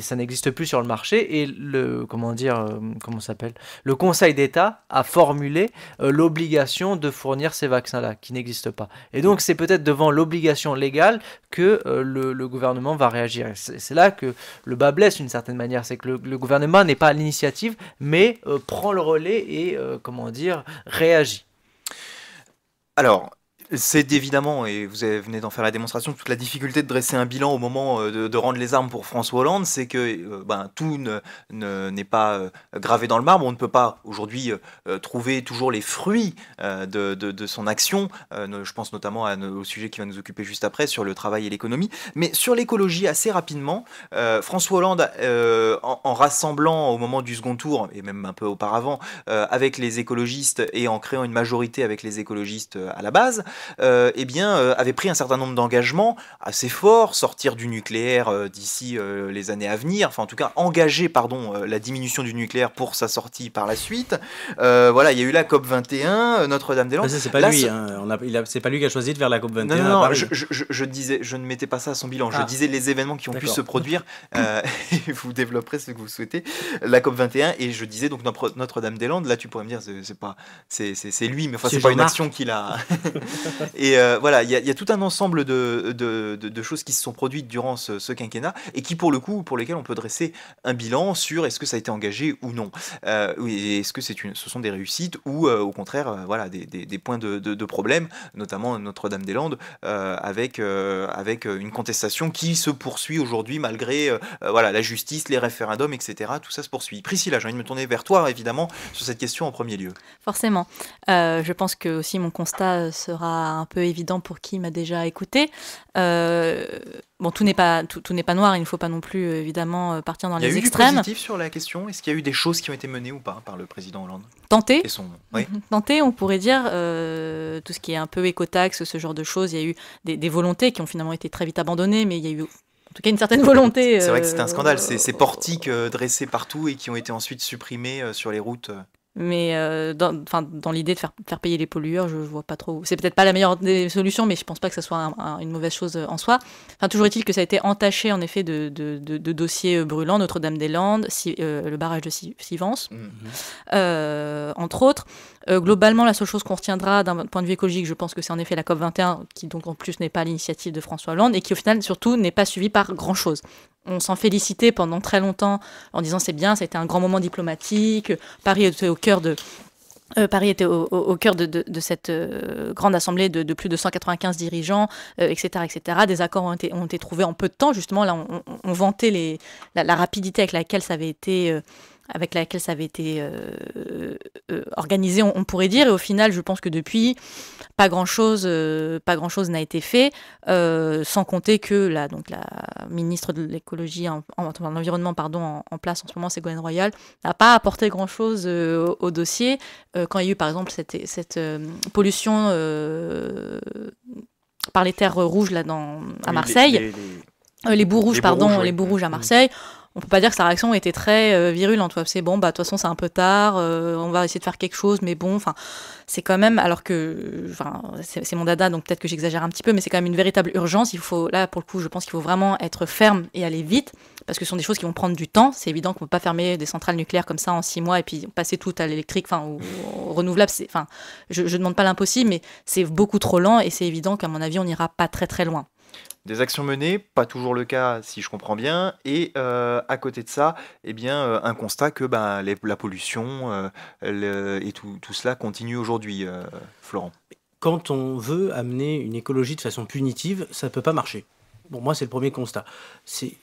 ça n'existe plus sur le marché, et le, comment dire, comment s'appelle, le Conseil d'État a formulé l'obligation de fournir ces vaccins-là, qui n'existent pas. Et donc c'est peut-être devant l'obligation légale que le, gouvernement va réagir. C'est là que le bas blesse d'une certaine manière, c'est que le gouvernement n'est pas à l'initiative, mais prend le relais et, comment dire, réagit. Alors, c'est évidemment, et vous venez d'en faire la démonstration, toute la difficulté de dresser un bilan au moment euh, de, rendre les armes pour François Hollande, c'est que euh, ben, tout n'est pas euh, gravé dans le marbre. On ne peut pas aujourd'hui trouver toujours les fruits de, son action. je pense notamment au sujet qui va nous occuper juste après sur le travail et l'économie. Mais sur l'écologie, assez rapidement, François Hollande, en, rassemblant au moment du second tour, et même un peu auparavant, avec les écologistes et en créant une majorité avec les écologistes à la base, euh, eh bien, euh, avait pris un certain nombre d'engagements assez forts, sortir du nucléaire euh, d'ici les années à venir, enfin en tout cas engager pardon, la diminution du nucléaire pour sa sortie par la suite. voilà, il y a eu la COP 21, Notre-Dame-des-Landes. C'est pas, lui, hein, c'est pas lui qui a choisi de faire la COP 21. Non, je, disais, je ne mettais pas ça à son bilan, je ah. disais les événements qui ont pu se produire, et vous développerez ce que vous souhaitez, la COP 21, et je disais donc Notre-Dame-des-Landes. Là, tu pourrais me dire, c'est pas, c'est lui, mais enfin, c'est pas une action qu'il a. et euh, voilà, il y, a tout un ensemble de, choses qui se sont produites durant ce, quinquennat et qui, pour le coup, pour lesquelles on peut dresser un bilan sur est-ce que ça a été engagé ou non. Euh, est-ce que une, ce sont des réussites ou, euh, au contraire, euh, voilà, des, points de, problème, notamment Notre-Dame-des-Landes, avec, avec une contestation qui se poursuit aujourd'hui malgré voilà, la justice, les référendums, etc. Tout ça se poursuit. Priscilla, j'ai envie de me tourner vers toi, évidemment, sur cette question en premier lieu. Forcément. je pense que aussi mon constat sera un peu évident pour qui m'a déjà écouté. Euh, bon, tout n'est pas tout, n'est pas noir. Il ne faut pas non plus évidemment euh, partir dans les extrêmes. Il y a eu sur la question. Est-ce qu'il y a eu des choses qui ont été menées ou pas par le président Hollande Tenté. Son... Mhm. on pourrait dire euh, tout ce qui est un peu écotaxe, ce genre de choses. Il y a eu des, volontés qui ont finalement été très vite abandonnées, mais il y a eu en tout cas une certaine volonté. C'est vrai que c'est un scandale, ces, ces portiques dressés partout et qui ont été ensuite supprimés sur les routes. Mais euh, dans, l'idée de faire, payer les pollueurs, je vois pas trop. C'est peut-être pas la meilleure des solutions, mais je pense pas que ce soit une mauvaise chose euh, en soi. toujours est-il que ça a été entaché en effet de, dossiers euh, brûlants, Notre-Dame-des-Landes, le barrage de Sivens, mmh. entre autres. globalement, la seule chose qu'on retiendra d'un point de vue écologique, je pense que c'est en effet la COP 21, qui donc en plus n'est pas l'initiative de François Hollande et qui au final surtout n'est pas suivie par grand chose on s'en félicitait pendant très longtemps en disant c'est bien, c'était un grand moment diplomatique, Paris était au cœur de, euh, Paris était au, de, cette euh, grande assemblée de, plus de 195 dirigeants, etc., euh, etc. Des accords ont été, trouvés en peu de temps. Justement, là, on, vantait les, la, rapidité avec laquelle ça avait été avec laquelle ça avait été euh, euh, euh, organisé, on, pourrait dire. Et au final, je pense que depuis, pas grand-chose, pas grand n'a été fait, sans compter que la, donc la ministre de l'écologie, en, l'environnement, pardon, en, place en ce moment, c'est Ségolène Royal, n'a pas apporté grand-chose au, dossier. quand il y a eu, par exemple, cette, pollution par les terres rouges là, à Marseille. Les, rouges, pardon, les bouts rouges à Marseille on peut pas dire que sa réaction était très euh, virulente. C'est bon, bah de toute façon c'est un peu tard, euh, on va essayer de faire quelque chose, mais bon, enfin c'est quand même, alors que c'est mon dada, donc peut-être que j'exagère un petit peu, mais c'est quand même une véritable urgence. Il faut là pour le coup, je pense qu'il faut vraiment être ferme et aller vite parce que ce sont des choses qui vont prendre du temps. C'est évident qu'on peut pas fermer des centrales nucléaires comme ça en six mois et puis passer tout à l'électrique, enfin ou, renouvelable renouvelable. Enfin, je, ne demande pas l'impossible, mais c'est beaucoup trop lent et c'est évident qu'à mon avis on n'ira pas très très loin. Des actions menées, pas toujours le cas si je comprends bien, et euh, à côté de ça, eh bien, euh, un constat que ben, la pollution euh, et tout, cela continue aujourd'hui, Florent. Quand on veut amener une écologie de façon punitive, ça ne peut pas marcher. Pour moi, c'est le premier constat.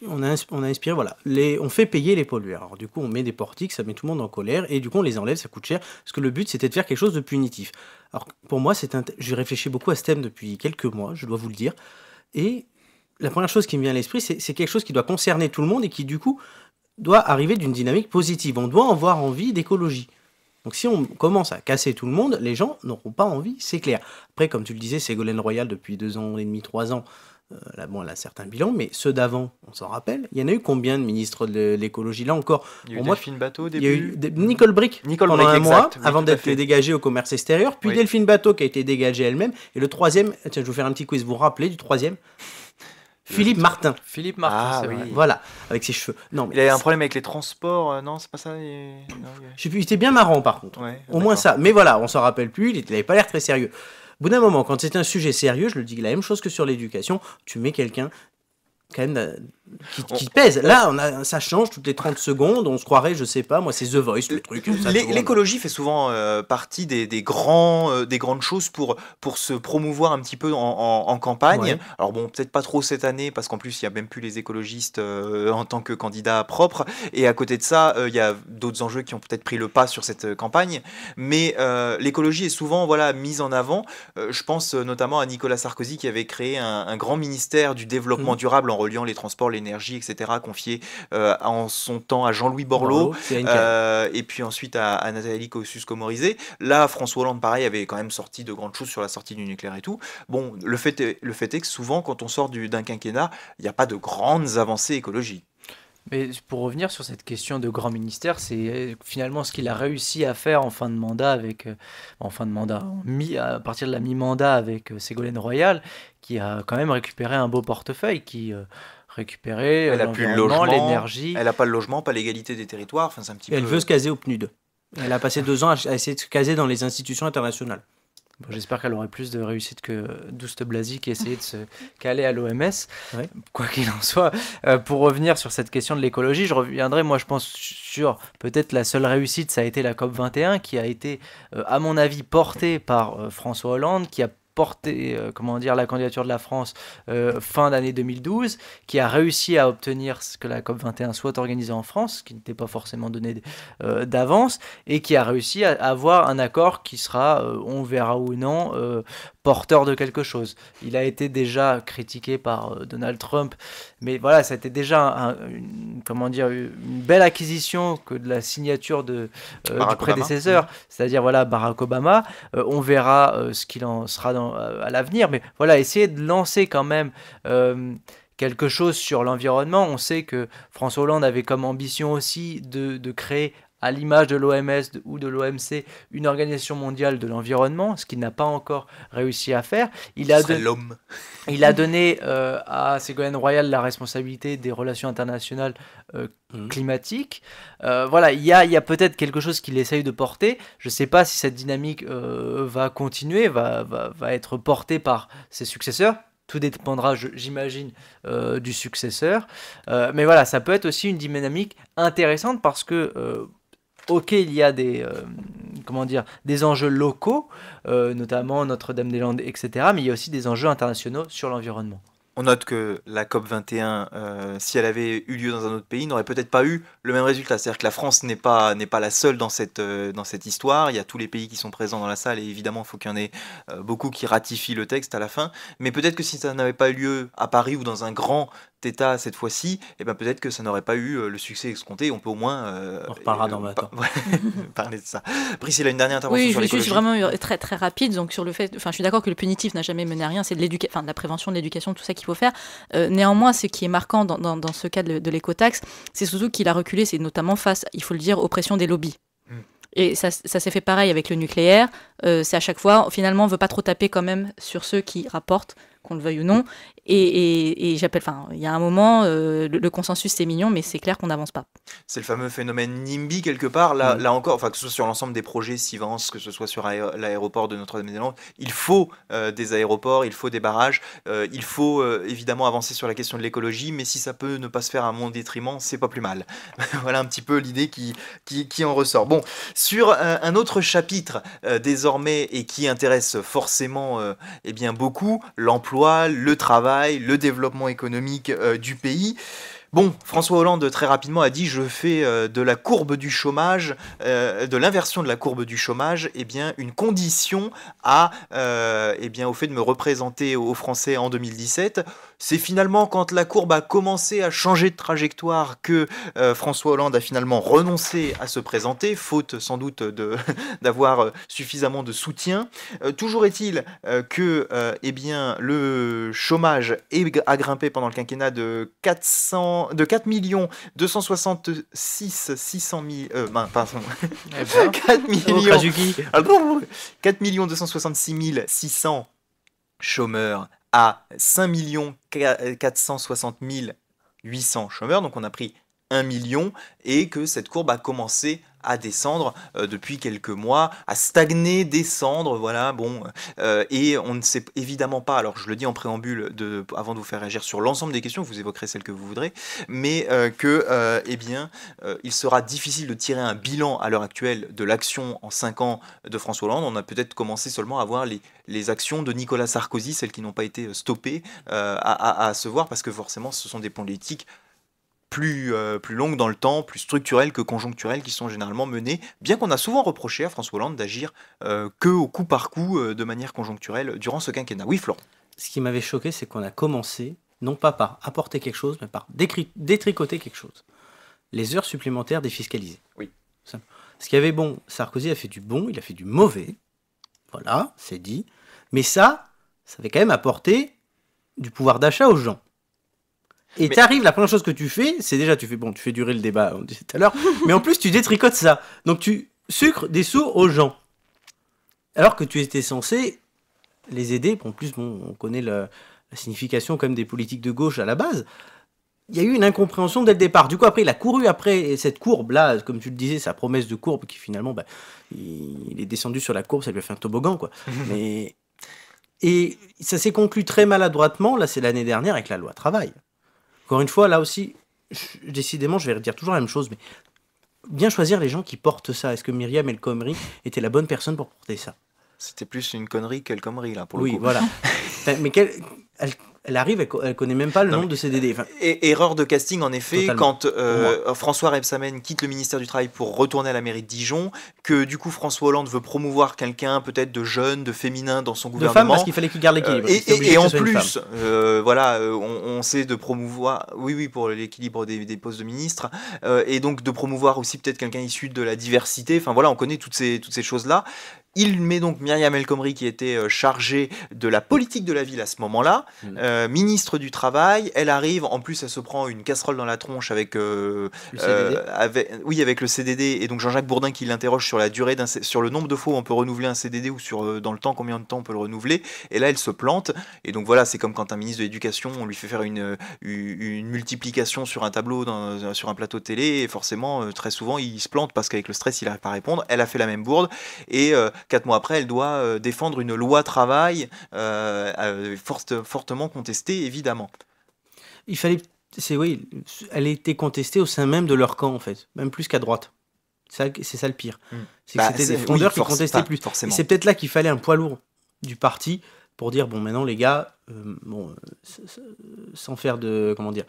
On a, on inspiré, voilà. on fait payer les pollueurs. Alors, du coup, on met des portiques, ça met tout le monde en colère, et du coup, on les enlève, ça coûte cher, parce que le but, c'était de faire quelque chose de punitif. Alors, pour moi, c'est un. J'ai réfléchi beaucoup à ce thème depuis quelques mois, je dois vous le dire. Et la première chose qui me vient à l'esprit, c'est quelque chose qui doit concerner tout le monde et qui, du coup, doit arriver d'une dynamique positive. On doit avoir envie d'écologie. Donc si on commence à casser tout le monde, les gens n'auront pas envie, c'est clair. Après, comme tu le disais, Ségolène Royal, depuis deux ans et demi, trois ans, euh, là, bon, elle a certains bilans, mais ceux d'avant, on s'en rappelle. Il y en a eu combien de ministres de l'écologie Là encore, moi, Delphine Bateau au début. Il y eu Nicole Brick Nicole pendant Brick, un mois, avant d'être dégagée au commerce extérieur, puis Delphine Bateau qui a été dégagée elle-même. Et le troisième, tiens, je vais vous faire un petit quiz, vous vous rappelez du troisième Philippe Martin. Philippe Martin, ah, Voilà, avec ses cheveux. Non, mais il avait un problème avec les transports, euh, non, c'est pas ça. Il... était bien marrant par contre. Au moins ça. Mais voilà, on s'en rappelle plus, il n'avait pas l'air très sérieux. Au bout d'un moment, quand c'est un sujet sérieux, je le dis la même chose que sur l'éducation, tu mets quelqu'un quand même qui, qui, pèse. Là, on a, ça change toutes les 30 secondes. On se croirait, je sais pas, moi, c'est The Voice, le euh, truc. L'écologie fait souvent euh, partie des, des grands, euh, des grandes choses pour, pour se promouvoir un petit peu en, campagne. Alors, bon, peut-être pas trop cette année, parce qu'en plus, il n'y a même plus les écologistes en tant que candidats propres. Et à côté de ça, il y a d'autres enjeux qui ont peut-être pris le pas sur cette campagne. Mais l'écologie est souvent voilà, mise en avant. je pense notamment à Nicolas Sarkozy qui avait créé un, grand ministère du développement mm. durable en reliant les transports, énergie, etc., confié euh, en son temps à Jean-Louis Borloo, euh, et puis ensuite à, Nathalie Kosciusko-Morizet. Là, François Hollande, pareil, avait quand même sorti de grandes choses sur la sortie du nucléaire et tout. Bon, le fait est, le fait est que souvent, quand on sort d'un quinquennat, il n'y a pas de grandes avancées écologiques. Mais pour revenir sur cette question de grand ministère, c'est euh, finalement ce qu'il a réussi à faire en fin de mandat avec en fin de mandat, à partir de la mi-mandat avec Ségolène Royal, qui a quand même récupéré un beau portefeuille qui récupérer elle a euh, plus le logement, l'énergie. Elle n'a pas le logement, pas l'égalité des territoires. Enfin, c'est un petit peu... elle veut se caser au PNUD. Elle a passé deux ans à essayer de se caser dans les institutions internationales. J'espère qu'elle aurait plus de réussite que euh, Douste Blasi qui essayait de se caler à l'OMS. Quoi qu'il en soit, euh, pour revenir sur cette question de l'écologie, je reviendrai, moi je pense, sur peut-être la seule réussite, ça a été la COP21 qui a été, à mon avis, portée par François Hollande, qui a porter euh, comment dire, la candidature de la France euh, fin d'année 2012, qui a réussi à obtenir ce que la COP21 soit organisée en France, qui n'était pas forcément donné euh, d'avance, et qui a réussi à avoir un accord qui sera, on verra ou non, porteur de quelque chose. Il a été déjà critiqué par euh, Donald Trump, mais voilà, ça a déjà une, comment dire, une belle acquisition que de la signature de, euh, du prédécesseur, mm. c'est-à-dire voilà Barack Obama. Euh, on verra ce qu'il en sera à l'avenir, mais voilà, essayer de lancer quand même quelque chose sur l'environnement. On sait que François Hollande avait comme ambition aussi de créer à l'image de l'OMS ou de l'OMC, une organisation mondiale de l'environnement, ce qu'il n'a pas encore réussi à faire. Il a, Il a donné euh, à Ségolène Royal la responsabilité des relations internationales euh, mmh. climatiques. Euh, voilà, il y a, peut-être quelque chose qu'il essaye de porter. Je ne sais pas si cette dynamique va continuer, va, être portée par ses successeurs tout dépendra, j'imagine, du successeur. mais voilà, ça peut être aussi une dynamique intéressante parce que ok, il y a des, euh, comment dire, des enjeux locaux, euh, notamment Notre-Dame-des-Landes, etc., mais il y a aussi des enjeux internationaux sur l'environnement. On note que la COP 21, euh, si elle avait eu lieu dans un autre pays, n'aurait peut-être pas eu le même résultat. C'est-à-dire que la France n'est pas, n'est pas la seule dans cette, dans cette histoire. Il y a tous les pays qui sont présents dans la salle et évidemment, il faut qu'il y en ait beaucoup qui ratifient le texte à la fin. Mais peut-être que si ça n'avait pas eu lieu à Paris ou dans un grand Theta cette fois-ci, et eh ben peut-être que ça n'aurait pas eu euh, le succès escompté. On peut au moins. Euh, dans euh, parler de ça. Priscilla, une dernière intervention oui, sur l'écologie. Oui, vraiment très très rapide. Donc sur le fait, enfin, je suis d'accord que le punitif n'a jamais mené à rien. C'est de de la prévention, de l'éducation, tout ça qu'il faut faire. néanmoins, ce qui est marquant dans, ce cas de, l'écotaxe, c'est surtout qu'il a reculé. C'est notamment face, il faut le dire, aux pressions des lobbies. Hmm. Et ça, ça s'est fait pareil avec le nucléaire. c'est à chaque fois, finalement, on ne veut pas trop taper quand même sur ceux qui rapportent qu'on le veuille ou non. Et, j'appelle, enfin, il y a un moment, euh, le, consensus c'est mignon, mais c'est clair qu'on n'avance pas. C'est le fameux phénomène NIMBY quelque part, là, mm. là encore, enfin, que ce soit sur l'ensemble des projets Sivens, que ce soit sur l'aéroport de Notre-Dame-des-Landes, il faut euh, des aéroports, il faut des barrages, euh, il faut évidemment avancer sur la question de l'écologie, mais si ça peut ne pas se faire à mon détriment, c'est pas plus mal. voilà un petit peu l'idée qui, qui, qui, en ressort. Bon, sur un autre chapitre désormais et qui intéresse forcément eh bien, beaucoup, l'emploi, le travail, le développement économique euh, du pays. Bon, François Hollande très rapidement a dit je fais euh, de la courbe du chômage, euh, de l'inversion de la courbe du chômage, eh bien une condition à, eh bien au fait de me représenter aux Français en 2017. C'est finalement quand la courbe a commencé à changer de trajectoire que euh, François Hollande a finalement renoncé à se présenter, faute sans doute d'avoir euh, suffisamment de soutien. Euh, toujours est-il que eh bien, le chômage a grimpé pendant le quinquennat de, de 4 266 600 millions... 4 266 600 chômeurs à 5 460 800 chômeurs. Donc on a pris 1 million et que cette courbe a commencé à descendre euh, depuis quelques mois, à stagner, descendre, voilà, bon, euh, et on ne sait évidemment pas, alors je le dis en préambule avant de vous faire réagir sur l'ensemble des questions, vous évoquerez celles que vous voudrez, mais euh, que, eh bien, il sera difficile de tirer un bilan à l'heure actuelle de l'action en 5 ans de François Hollande, on a peut-être commencé seulement à voir les, actions de Nicolas Sarkozy, celles qui n'ont pas été stoppées, à, à se voir, parce que forcément ce sont des politiques euh, plus, longues dans le temps, plus structurelles que conjoncturelles, qui sont généralement menées, bien qu'on a souvent reproché à François Hollande d'agir euh, que au coup par coup, euh, de manière conjoncturelle, durant ce quinquennat. Oui, Florent Ce qui m'avait choqué, c'est qu'on a commencé, non pas par apporter quelque chose, mais par détricoter quelque chose. Les heures supplémentaires défiscalisées. Oui. Ce qui avait bon, Sarkozy a fait du bon, il a fait du mauvais. Voilà, c'est dit. Mais ça, ça avait quand même apporté du pouvoir d'achat aux gens. Et t'arrives, la première chose que tu fais, c'est déjà, tu fais, bon, tu fais durer le débat, on disait tout à l'heure, mais en plus, tu détricotes ça. Donc, tu sucres des sous aux gens. Alors que tu étais censé les aider. En plus, bon, on connaît la signification quand même des politiques de gauche à la base. Il y a eu une incompréhension dès le départ. Du coup, après, il a couru après cette courbe-là, comme tu le disais, sa promesse de courbe, qui finalement, bah, il est descendu sur la courbe, ça lui a fait un toboggan, quoi. Et ça s'est conclu très maladroitement, là c'est l'année dernière avec la loi travail. Encore une fois, là aussi, décidément, je vais dire toujours la même chose, mais bien choisir les gens qui portent ça. Est-ce que Myriam El Khomri était la bonne personne pour porter ça C'était plus une connerie qu'El Khomri, là, pour le coup. Oui, voilà. mais quel, elle arrive, elle, elle connaît même pas le nom de CDD. Enfin, erreur de casting, en effet, quand euh, François Rebsamen quitte le ministère du Travail pour retourner à la mairie de Dijon, que du coup François Hollande veut promouvoir quelqu'un peut-être de jeune, de féminin dans son gouvernement. De femme, parce qu'il fallait qu'il garde l'équilibre. Euh, et, en plus, euh, voilà, on, sait de promouvoir, oui, oui, pour l'équilibre des, postes de ministre, et donc de promouvoir aussi peut-être quelqu'un issu de la diversité. Enfin voilà, on connaît toutes toutes ces choses-là. Il met donc Myriam El Khomri, qui était euh, chargée de la politique de la ville à ce moment-là, mm. euh, ministre du Travail. Elle arrive, en plus, elle se prend une casserole dans la tronche avec, euh, le CDD. oui, avec le CDD. Et donc Jean-Jacques Bourdin qui l'interroge sur la durée sur le nombre de fois où on peut renouveler un CDD ou sur dans le temps combien de temps on peut le renouveler. Et là, elle se plante. Et donc voilà, c'est comme quand un ministre de l'Éducation, on lui fait faire une, une multiplication sur un tableau, sur un plateau de télé, et forcément, très souvent, il se plante parce qu'avec le stress, il n'arrive pas à répondre. Elle a fait la même bourde et Quatre mois après, elle doit euh, défendre une loi travail euh, euh, fortement contestée, évidemment. Il fallait, c'est oui, elle était contestée au sein même de leur camp en fait, même plus qu'à droite. C'est ça, le pire. Hmm. C'est que bah, c'était des fondeurs qui contestaient plus. C'est peut-être là qu'il fallait un poids lourd du parti pour dire bon maintenant les gars, bon, sans faire de comment dire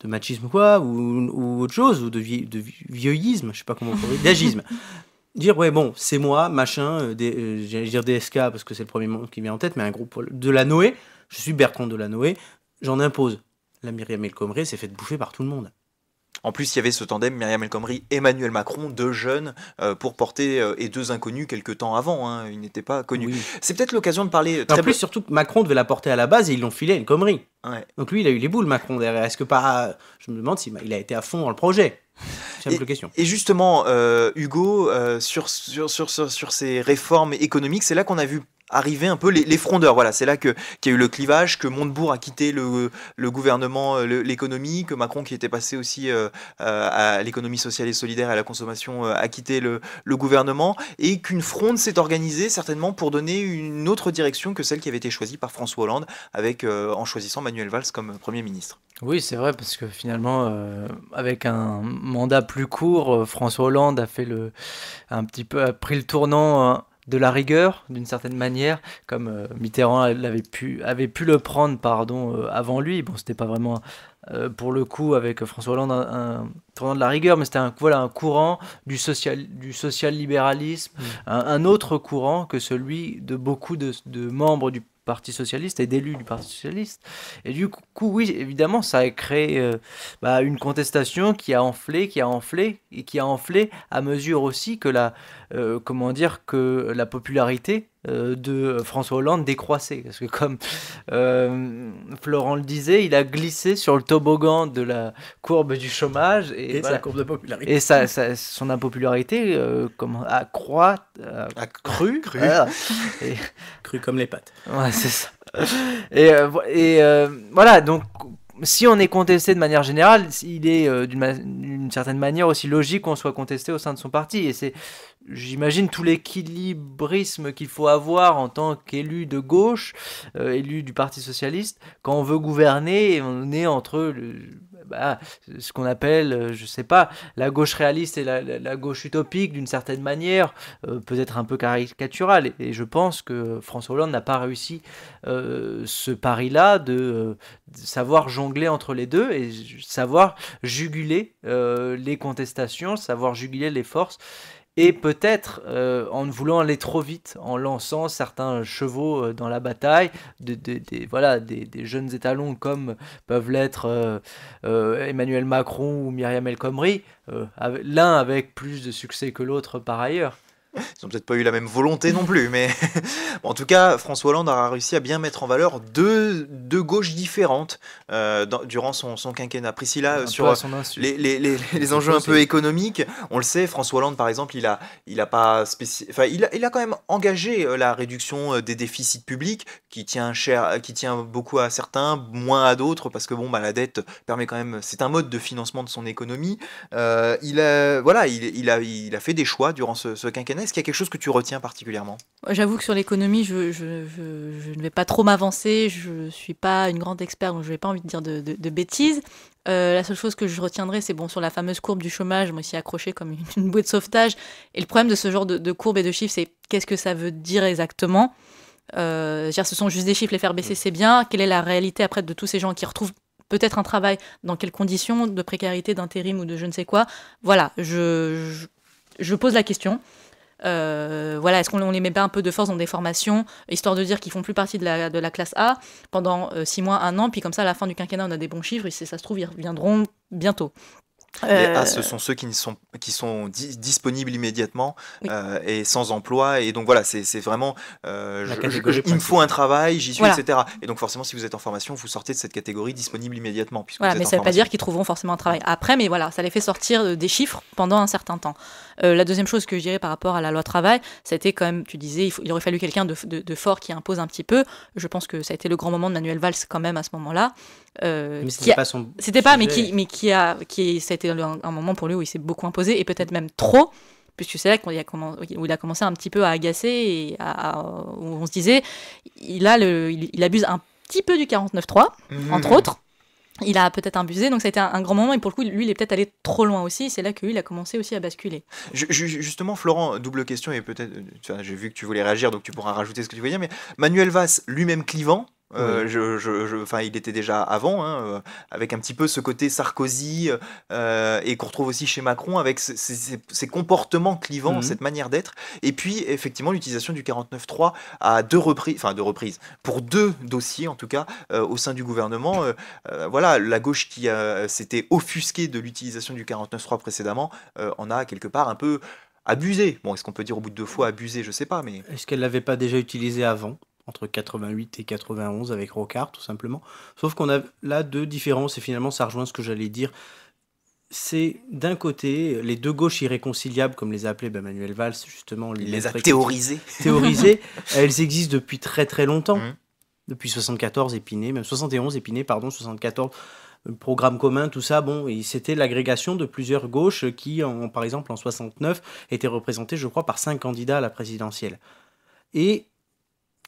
de machisme quoi ou, autre chose ou de, vie, de vieillisme, je sais pas comment on pourrait, d'agisme. dire ouais bon c'est moi machin euh, des, euh, j'allais dire DSK parce que c'est le premier monde qui vient en tête mais un groupe de la Noé je suis Bertrand de la Noé j'en impose la Myriam El Khomri s'est faite bouffer par tout le monde en plus, il y avait ce tandem Myriam El Khomri, Emmanuel Macron, deux jeunes euh, pour porter et deux inconnus quelques temps avant. Hein, ils n'étaient pas connus. C'est peut-être l'occasion de parler. Très en plus, surtout que Macron devait la porter à la base et ils l'ont filé à El Khomri. Donc lui, il a eu les boules Macron derrière. Est-ce que pas Je me demande s'il a été à fond dans le projet et, justement, euh, Hugo, euh, sur, sur, sur, sur, ces réformes économiques, c'est là qu'on a vu arriver un peu les, frondeurs. Voilà, c'est là que qu'il y a eu le clivage, que Montebourg a quitté le, gouvernement, euh, l'économie, que Macron, qui était passé aussi euh, euh, à l'économie sociale et solidaire et à la consommation, a quitté le, gouvernement, et qu'une fronde s'est organisée certainement pour donner une autre direction que celle qui avait été choisie par François Hollande, avec en choisissant Manuel Valls comme Premier ministre. Oui, c'est vrai, parce que finalement, avec un mandat plus court, François Hollande a fait le, un petit peu a pris le tournant hein, de la rigueur d'une certaine manière, comme euh, Mitterrand avait pu, avait pu le prendre pardon, euh, avant lui. Bon, c'était pas vraiment euh, pour le coup avec François Hollande un, tournant de la rigueur, mais c'était un, voilà, un courant du social, du social libéralisme, mm. un, autre courant que celui de beaucoup de, membres du Parti socialiste et d'élus du Parti socialiste. Et du coup, oui, évidemment, ça a créé bah, une contestation qui a enflé, qui a enflé, et qui a enflé à mesure aussi que la, euh, comment dire, que la popularité euh, de François Hollande décroissait. Parce que comme euh, Florent le disait, il a glissé sur le toboggan de la courbe du chômage. Et, sa courbe de popularité. Et sa, son impopularité comment, a, croît, a, cru. Cru. cru comme les pattes. Ouais, c'est ça. et, et voilà, donc si on est contesté de manière générale, il est d'une certaine manière aussi logique qu'on soit contesté au sein de son parti. Et c'est j'imagine tout l'équilibrisme qu'il faut avoir en tant qu'élu de gauche, euh, élu du Parti socialiste, quand on veut gouverner, on est entre le, bah, ce qu'on appelle, euh, je ne sais pas, la gauche réaliste et la, gauche utopique d'une certaine manière, euh, peut-être un peu caricatural. Et, je pense que François Hollande n'a pas réussi ce pari-là de, savoir jongler entre les deux et savoir juguler les contestations, savoir juguler les forces et peut-être en euh, en voulant aller trop vite, en lançant certains chevaux euh, dans la bataille, voilà, des, jeunes étalons comme peuvent l'être euh, Emmanuel Macron ou Myriam El Khomri, l'un avec plus de succès que l'autre par ailleurs. Ils n'ont peut-être pas eu la même volonté non plus, mais en tout cas, François Hollande a réussi à bien mettre en valeur deux, deux gauches différentes euh, durant son, son, quinquennat. Priscilla, là euh, sur euh, les, les, les, enjeux un peu économiques, on le sait, François Hollande, par exemple, il a, il a, pas enfin, il, a, il a quand même engagé la réduction des déficits publics, qui tient, cher, qui tient beaucoup à certains, moins à d'autres, parce que bon, bah, la dette permet quand même, c'est un mode de financement de son économie. il, a, voilà, il, il, a, il a fait des choix durant ce, ce quinquennat est-ce qu'il y a quelque chose que tu retiens particulièrement J'avoue que sur l'économie, je, ne vais pas trop m'avancer. Je ne suis pas une grande experte, donc je n'ai pas envie de dire de, bêtises. Euh, la seule chose que je retiendrai, c'est bon sur la fameuse courbe du chômage, moi aussi accrochée accroché comme une, bouée de sauvetage. Et le problème de ce genre de, courbe et de chiffres, c'est qu'est-ce que ça veut dire exactement euh, dire, ce sont juste des chiffres, les faire baisser, mm. c'est bien. Quelle est la réalité après de tous ces gens qui retrouvent peut-être un travail Dans quelles conditions De précarité, d'intérim ou de je ne sais quoi Voilà, je pose la question. Euh, voilà, est-ce qu'on les met pas un peu de force dans des formations, histoire de dire qu'ils font plus partie de la, de la classe A pendant 6 euh, mois, 1 an, puis comme ça, à la fin du quinquennat, on a des bons chiffres, et si ça se trouve, ils reviendront bientôt. Les euh, A, ah, ce sont ceux qui sont, disponibles immédiatement euh, et sans emploi. Et donc voilà, c'est vraiment, euh, il me faut un travail, j'y suis, etc. Et donc forcément, si vous êtes en formation, vous sortez de cette catégorie disponible immédiatement. Voilà, mais ça ne veut pas dire qu'ils trouveront forcément un travail après, mais voilà, ça les fait sortir des chiffres pendant un certain temps. la deuxième chose que je dirais par rapport à la loi travail, c'était quand même, tu disais, il, aurait fallu quelqu'un de, fort qui impose un petit peu. Je pense que ça a été le grand moment de Manuel Valls quand même à ce moment-là. Euh, mais c'était pas son. pas, mais qui, mais qui a, qui, ça a été un, moment pour lui où il s'est beaucoup imposé et peut-être même trop, puisque c'est là qu'on a, où il a commencé un petit peu à agacer et à, où on se disait, il il, abuse un petit peu du 49.3, 3 mhm. entre autres. Il a peut-être abusé, donc ça a été un, grand moment, et pour le coup, lui, il est peut-être allé trop loin aussi, c'est là que lui, il a commencé aussi à basculer. justement, Florent, double question, et peut-être, j'ai vu que tu voulais réagir, donc tu pourras rajouter ce que tu voulais dire, mais Manuel Valls, lui-même clivant, euh, je, je, il était déjà avant, hein, euh, avec un petit peu ce côté Sarkozy, euh, et qu'on retrouve aussi chez Macron, avec ses, comportements clivants, mmh cette manière d'être. Et puis, effectivement, l'utilisation du 49.3 à deux reprises, enfin deux reprises, pour deux dossiers en tout cas, au sein du gouvernement. voilà, la gauche qui s'était offusquée de l'utilisation du 49.3 précédemment, en a quelque part un peu abusé. Bon, est-ce qu'on peut dire au bout de deux fois abusé Je sais pas, mais... Est-ce qu'elle l'avait pas déjà utilisé avant entre 88 et 91 avec Rocard, tout simplement. Sauf qu'on a là deux différences, et finalement, ça rejoint ce que j'allais dire. C'est d'un côté les deux gauches irréconciliables, comme les a ben, Manuel Valls, justement. Les Il les a théorisées. Théorisées. elles existent depuis très très longtemps. Mmh. Depuis 74 Épiné, même 71 Épiné, pardon, 74 euh, programme commun, tout ça, bon, c'était l'agrégation de plusieurs gauches qui, en, par exemple, en 69, étaient représentées, je crois, par cinq candidats à la présidentielle. Et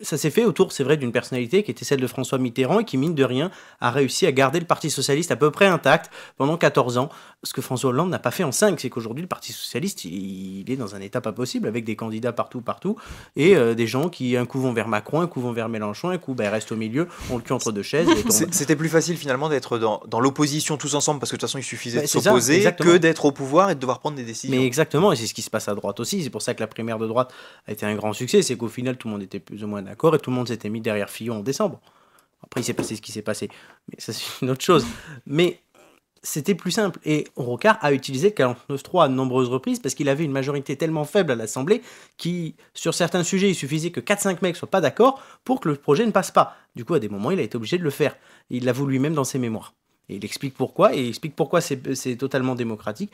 ça s'est fait autour, c'est vrai, d'une personnalité qui était celle de François Mitterrand et qui, mine de rien, a réussi à garder le Parti Socialiste à peu près intact pendant 14 ans. Ce que François Hollande n'a pas fait en 5, c'est qu'aujourd'hui, le Parti Socialiste, il est dans un état pas possible avec des candidats partout, partout, et euh, des gens qui, un coup, vont vers Macron, un coup, vont vers Mélenchon, un coup, ben, restent au milieu, on le cul entre deux chaises. C'était plus facile, finalement, d'être dans, l'opposition tous ensemble, parce que de toute façon, il suffisait ben, de s'opposer que d'être au pouvoir et de devoir prendre des décisions. Mais exactement, et c'est ce qui se passe à droite aussi. C'est pour ça que la primaire de droite a été un grand succès, c'est qu'au final, tout le monde était plus ou moins d'accord et tout le monde s'était mis derrière Fillon en décembre. Après, il s'est passé ce qui s'est passé. Mais ça, c'est une autre chose. Mais c'était plus simple. Et Rocard a utilisé 49.3 à de nombreuses reprises parce qu'il avait une majorité tellement faible à l'Assemblée qui, sur certains sujets, il suffisait que 4-5 mecs soient pas d'accord pour que le projet ne passe pas. Du coup, à des moments, il a été obligé de le faire. Il l'avoue lui-même dans ses mémoires. Et il explique pourquoi, et il explique pourquoi c'est totalement démocratique.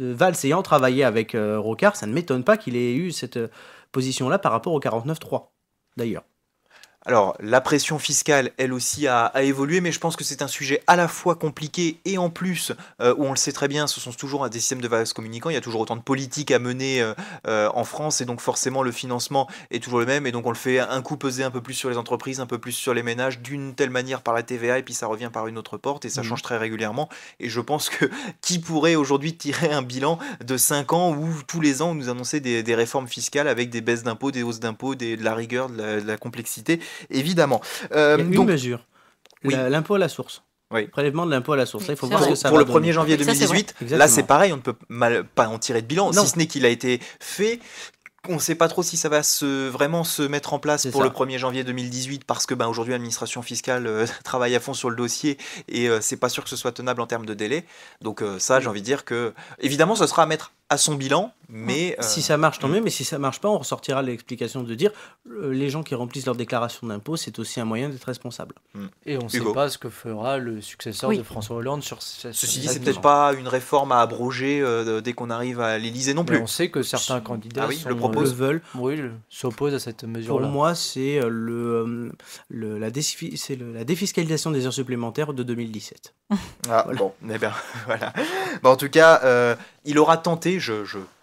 Euh, Valls ayant travaillé avec euh, Rocard, ça ne m'étonne pas qu'il ait eu cette euh, position-là par rapport au 49.3 d'ailleurs. Alors, la pression fiscale, elle aussi, a, évolué, mais je pense que c'est un sujet à la fois compliqué et en plus, euh, où on le sait très bien, ce sont toujours des systèmes de vases communicants, il y a toujours autant de politiques à mener euh, euh, en France, et donc forcément, le financement est toujours le même, et donc on le fait un coup peser un peu plus sur les entreprises, un peu plus sur les ménages, d'une telle manière par la TVA, et puis ça revient par une autre porte, et ça mmh. change très régulièrement, et je pense que qui pourrait aujourd'hui tirer un bilan de 5 ans où tous les ans, on nous annonçait des, réformes fiscales avec des baisses d'impôts, des hausses d'impôts, de la rigueur, de la complexité évidemment. Euh, donc, une mesure, l'impôt à la source. Oui. Prélèvement de l'impôt à la source. il faut voir que ça pour, le 1er janvier 2018, là c'est pareil, on ne peut pas en tirer de bilan, si ce n'est qu'il a été fait on ne sait pas trop si ça va se, vraiment se mettre en place pour le 1er janvier 2018 parce que ben, aujourd'hui l'administration fiscale euh, travaille à fond sur le dossier et euh, c'est pas sûr que ce soit tenable en termes de délai. Donc euh, ça, j'ai envie de dire que évidemment, ce sera à mettre à son bilan, mais... Euh, si ça marche, tant mm. mieux, mais si ça marche pas, on ressortira l'explication de dire les gens qui remplissent leur déclaration d'impôt, c'est aussi un moyen d'être responsable. Mm. Et on ne sait pas ce que fera le successeur de François Hollande sur ce... Ceci dit, c'est peut-être pas une réforme à abroger euh, dès qu'on arrive à l'Élysée non plus. Mais on sait que certains candidats ah le, proposent. Euh, veulent, s'opposent à cette mesure-là. Pour moi, c'est le, la, défiscalisation des heures supplémentaires de 2017. ah voilà. bon, eh bien voilà. en tout cas, il aura tenté je,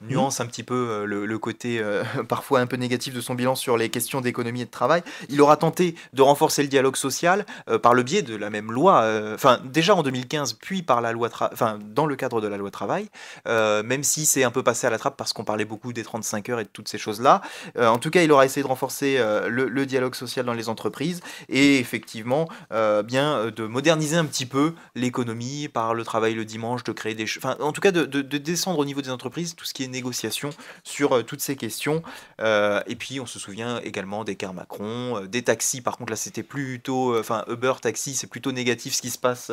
nuance un petit peu euh, le, côté euh, parfois un peu négatif de son bilan sur les questions d'économie et de travail. Il aura tenté de renforcer le dialogue social euh, par le biais de la même loi, enfin déjà en 2015, puis par la loi, enfin dans le cadre de la loi travail, même si c'est un peu passé à la trappe parce qu'on parlait beaucoup des 35 heures et de toutes ces choses-là. en tout cas, il aura essayé de renforcer le, dialogue social dans les entreprises et effectivement bien de moderniser un petit peu l'économie par le travail le dimanche, de créer des, enfin en tout cas de, de descendre au niveau des entreprises tout ce qui est négociation sur euh, toutes ces questions. Euh, et puis, on se souvient également des cars Macron, euh, des taxis. Par contre, là, c'était plutôt, enfin, Uber taxi, c'est plutôt négatif ce qui se passe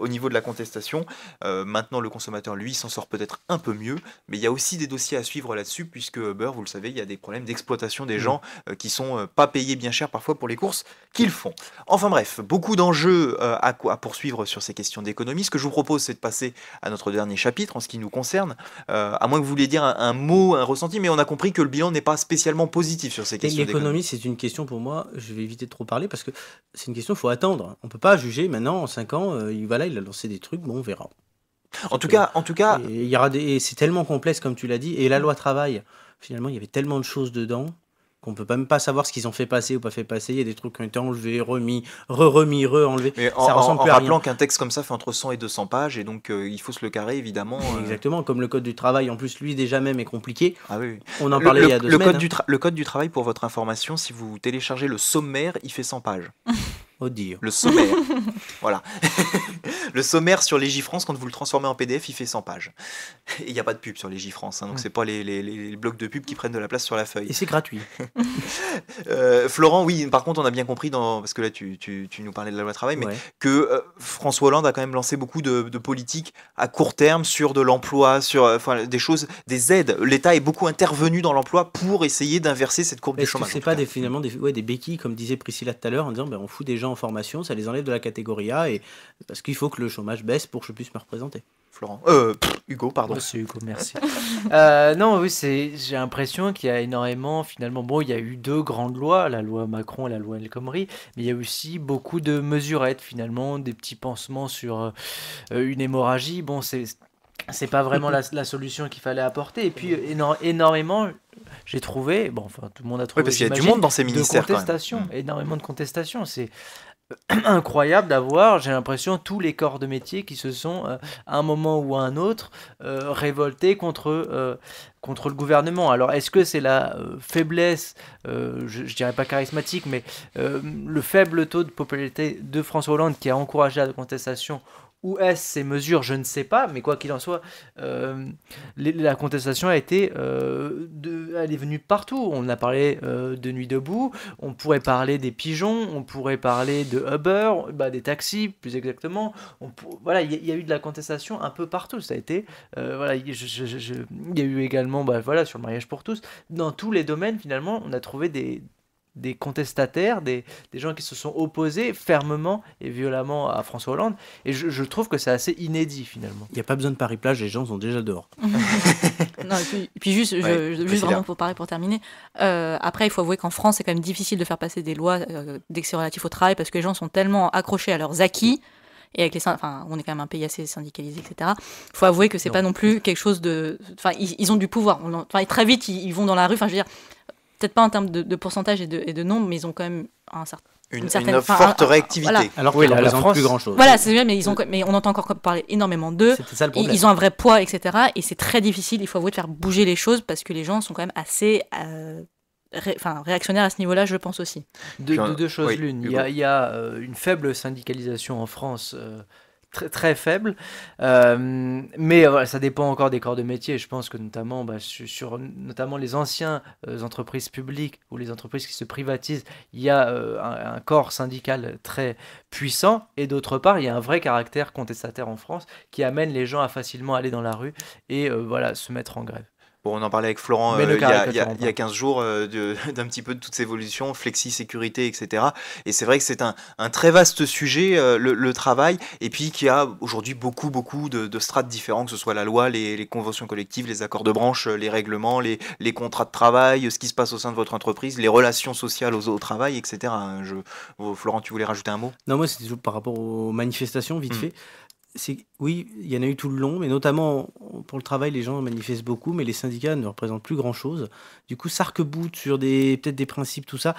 au niveau de la contestation. maintenant, le consommateur, lui, s'en sort peut-être un peu mieux, mais il y a aussi des dossiers à suivre là-dessus, puisque Uber, vous le savez, il y a des problèmes d'exploitation des mm. gens qui sont pas payés bien cher parfois pour les courses qu'ils font. Enfin bref, beaucoup d'enjeux à, poursuivre sur ces questions d'économie. Ce que je vous propose, c'est de passer à notre dernier chapitre en ce qui nous concerne. Euh, à moins que vous vouliez dire un, mot, un ressenti, mais on a compris que le bilan n'est pas spécialement positif sur ces questions. L'économie, c'est une question pour moi, je vais éviter de trop parler parce que c'est une question, il faut attendre. On ne peut pas juger maintenant en 5 ans, il va là, il a lancé des trucs, bon, on verra. En tout, cas, en tout cas, il c'est tellement complexe comme tu l'as dit, et la loi travail, finalement, il y avait tellement de choses dedans qu'on peut même pas savoir ce qu'ils ont fait passer ou pas fait passer. Il y a des trucs qui ont été enlevés, remis, re-remis, re-enlevés. ça ressemble en, plus à rappelant qu'un texte comme ça fait entre 100 et 200 pages, et donc euh, il faut se le carrer évidemment. Euh. Exactement, comme le code du travail, en plus lui déjà même est compliqué. Ah On en parlait il y a deux semaines. Code hein. le code du travail, pour votre information, si vous téléchargez le sommaire, il fait 100 pages. dire Le sommaire. voilà. le sommaire sur les France, quand vous le transformez en PDF, il fait 100 pages. Il n'y a pas de pub sur les France, hein, donc c'est pas les, les, blocs de pub qui prennent de la place sur la feuille. Et c'est gratuit. Euh, Florent, oui, par contre, on a bien compris, dans, parce que là, tu, nous parlais de la loi travail, mais que euh, François Hollande a quand même lancé beaucoup de, politiques à court terme sur de l'emploi, sur euh, des choses, des aides. L'État est beaucoup intervenu dans l'emploi pour essayer d'inverser cette courbe du chômage. C'est pas finalement des, béquilles, comme disait Priscilla tout à l'heure, en disant ben, on fout des gens en formation, ça les enlève de la catégorie A, et, parce qu'il faut que le chômage baisse pour que je puisse me représenter. Florent. Euh, Hugo, pardon. Monsieur Hugo, merci. Euh, non, oui, c'est, j'ai l'impression qu'il y a énormément, finalement, bon, il y a eu deux grandes lois, la loi Macron et la loi El Khomri, mais il y a aussi beaucoup de mesurettes, finalement, des petits pansements sur euh, une hémorragie. Bon, c'est c'est pas vraiment la, solution qu'il fallait apporter. Et puis euh, énormément, j'ai trouvé, bon, enfin tout le monde a trouvé. Oui, parce qu'il y a du monde dans ces ministères. De mm. énormément de contestations. C'est incroyable d'avoir, j'ai l'impression, tous les corps de métier qui se sont, euh, à un moment ou à un autre, euh, révoltés contre, contre le gouvernement. Alors, est-ce que c'est la faiblesse, je, je, dirais pas charismatique, mais le faible taux de popularité de François Hollande qui a encouragé la contestation où est-ce ces mesures Je ne sais pas, mais quoi qu'il en soit, euh, la contestation a été, euh, elle est venue partout. On a parlé euh, de Nuit debout, on pourrait parler des pigeons, on pourrait parler de Uber, bah, des taxis plus exactement. voilà, il y, a eu de la contestation un peu partout. Ça a été, voilà, il y a eu également, bah, voilà, sur le mariage pour tous. Dans tous les domaines, finalement, on a trouvé des des contestataires, des, gens qui se sont opposés fermement et violemment à François Hollande. Et je, trouve que c'est assez inédit finalement. Il n'y a pas besoin de Paris-Plage, les gens sont déjà dehors. non, et, puis, juste, vraiment pour pour terminer, euh, après il faut avouer qu'en France c'est quand même difficile de faire passer des lois euh, dès que c'est relatif au travail parce que les gens sont tellement accrochés à leurs acquis et avec les enfin on est quand même un pays assez syndicalisé etc Il faut avouer que c'est pas non plus quelque chose de enfin ils, ont du pouvoir enfin très vite ils, ils vont dans la rue enfin je veux dire peut-être pas en termes de, pourcentage et de, nombre, mais ils ont quand même un Une, forte réactivité. Alors oui, la, plus grand chose. Voilà, c'est bien, mais, ils ont, mais on entend encore parler énormément d'eux. Ils, ils ont un vrai poids, etc. Et c'est très difficile, il faut avouer, de faire bouger les choses parce que les gens sont quand même assez euh, réactionnaires à ce niveau-là, je pense aussi. De, deux choses l'une. Il y a, euh, une faible syndicalisation en France. Euh, très, faible. Euh, mais ça dépend encore des corps de métier. Je pense que notamment bah, sur notamment les anciennes euh, entreprises publiques ou les entreprises qui se privatisent, il y a euh, un, un, corps syndical très puissant. Et d'autre part, il y a un vrai caractère contestataire en France qui amène les gens à facilement aller dans la rue et voilà se mettre en grève on en parlait avec Florent euh, il, y a, 15 jours euh, d'un petit peu de toutes ces évolutions, flexi-sécurité, etc. Et c'est vrai que c'est un, très vaste sujet, euh, le, travail, et puis qui a aujourd'hui beaucoup, beaucoup de, strates différentes, que ce soit la loi, les, conventions collectives, les accords de branche, les règlements, les, contrats de travail, ce qui se passe au sein de votre entreprise, les relations sociales au, au travail, etc. Je, oh, Florent, tu voulais rajouter un mot Non, moi, c'était par rapport aux manifestations, vite hmm. fait oui, il y en a eu tout le long, mais notamment pour le travail, les gens manifestent beaucoup, mais les syndicats ne représentent plus grand-chose. Du coup, ça arc-boute sur des peut-être des principes, tout ça.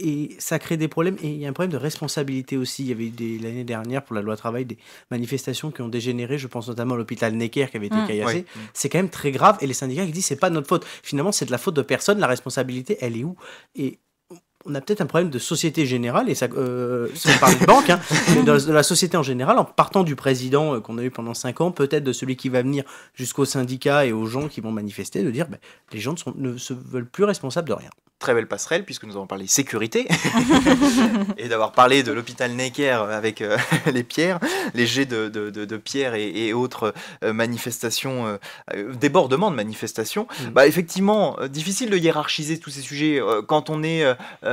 Et ça crée des problèmes. Et il y a un problème de responsabilité aussi. Il y avait des l'année dernière, pour la loi travail, des manifestations qui ont dégénéré. Je pense notamment à l'hôpital Necker qui avait été mmh. caillassé. C'est quand même très grave. Et les syndicats qui disent c'est pas notre faute. Finalement, c'est de la faute de personne. La responsabilité, elle est où Et on a peut-être un problème de société générale, et ça, euh, parle de banque, hein, de, la société en général, en partant du président euh, qu'on a eu pendant 5 ans, peut-être de celui qui va venir jusqu'aux syndicats et aux gens qui vont manifester, de dire que ben, les gens ne, se veulent plus responsables de rien très belle passerelle puisque nous avons parlé sécurité et d'avoir parlé de l'hôpital Necker avec euh, les pierres, les jets de, pierres et, autres euh, manifestations, débordements de manifestations. Mmh. Bah, effectivement, difficile de hiérarchiser tous ces sujets quand on est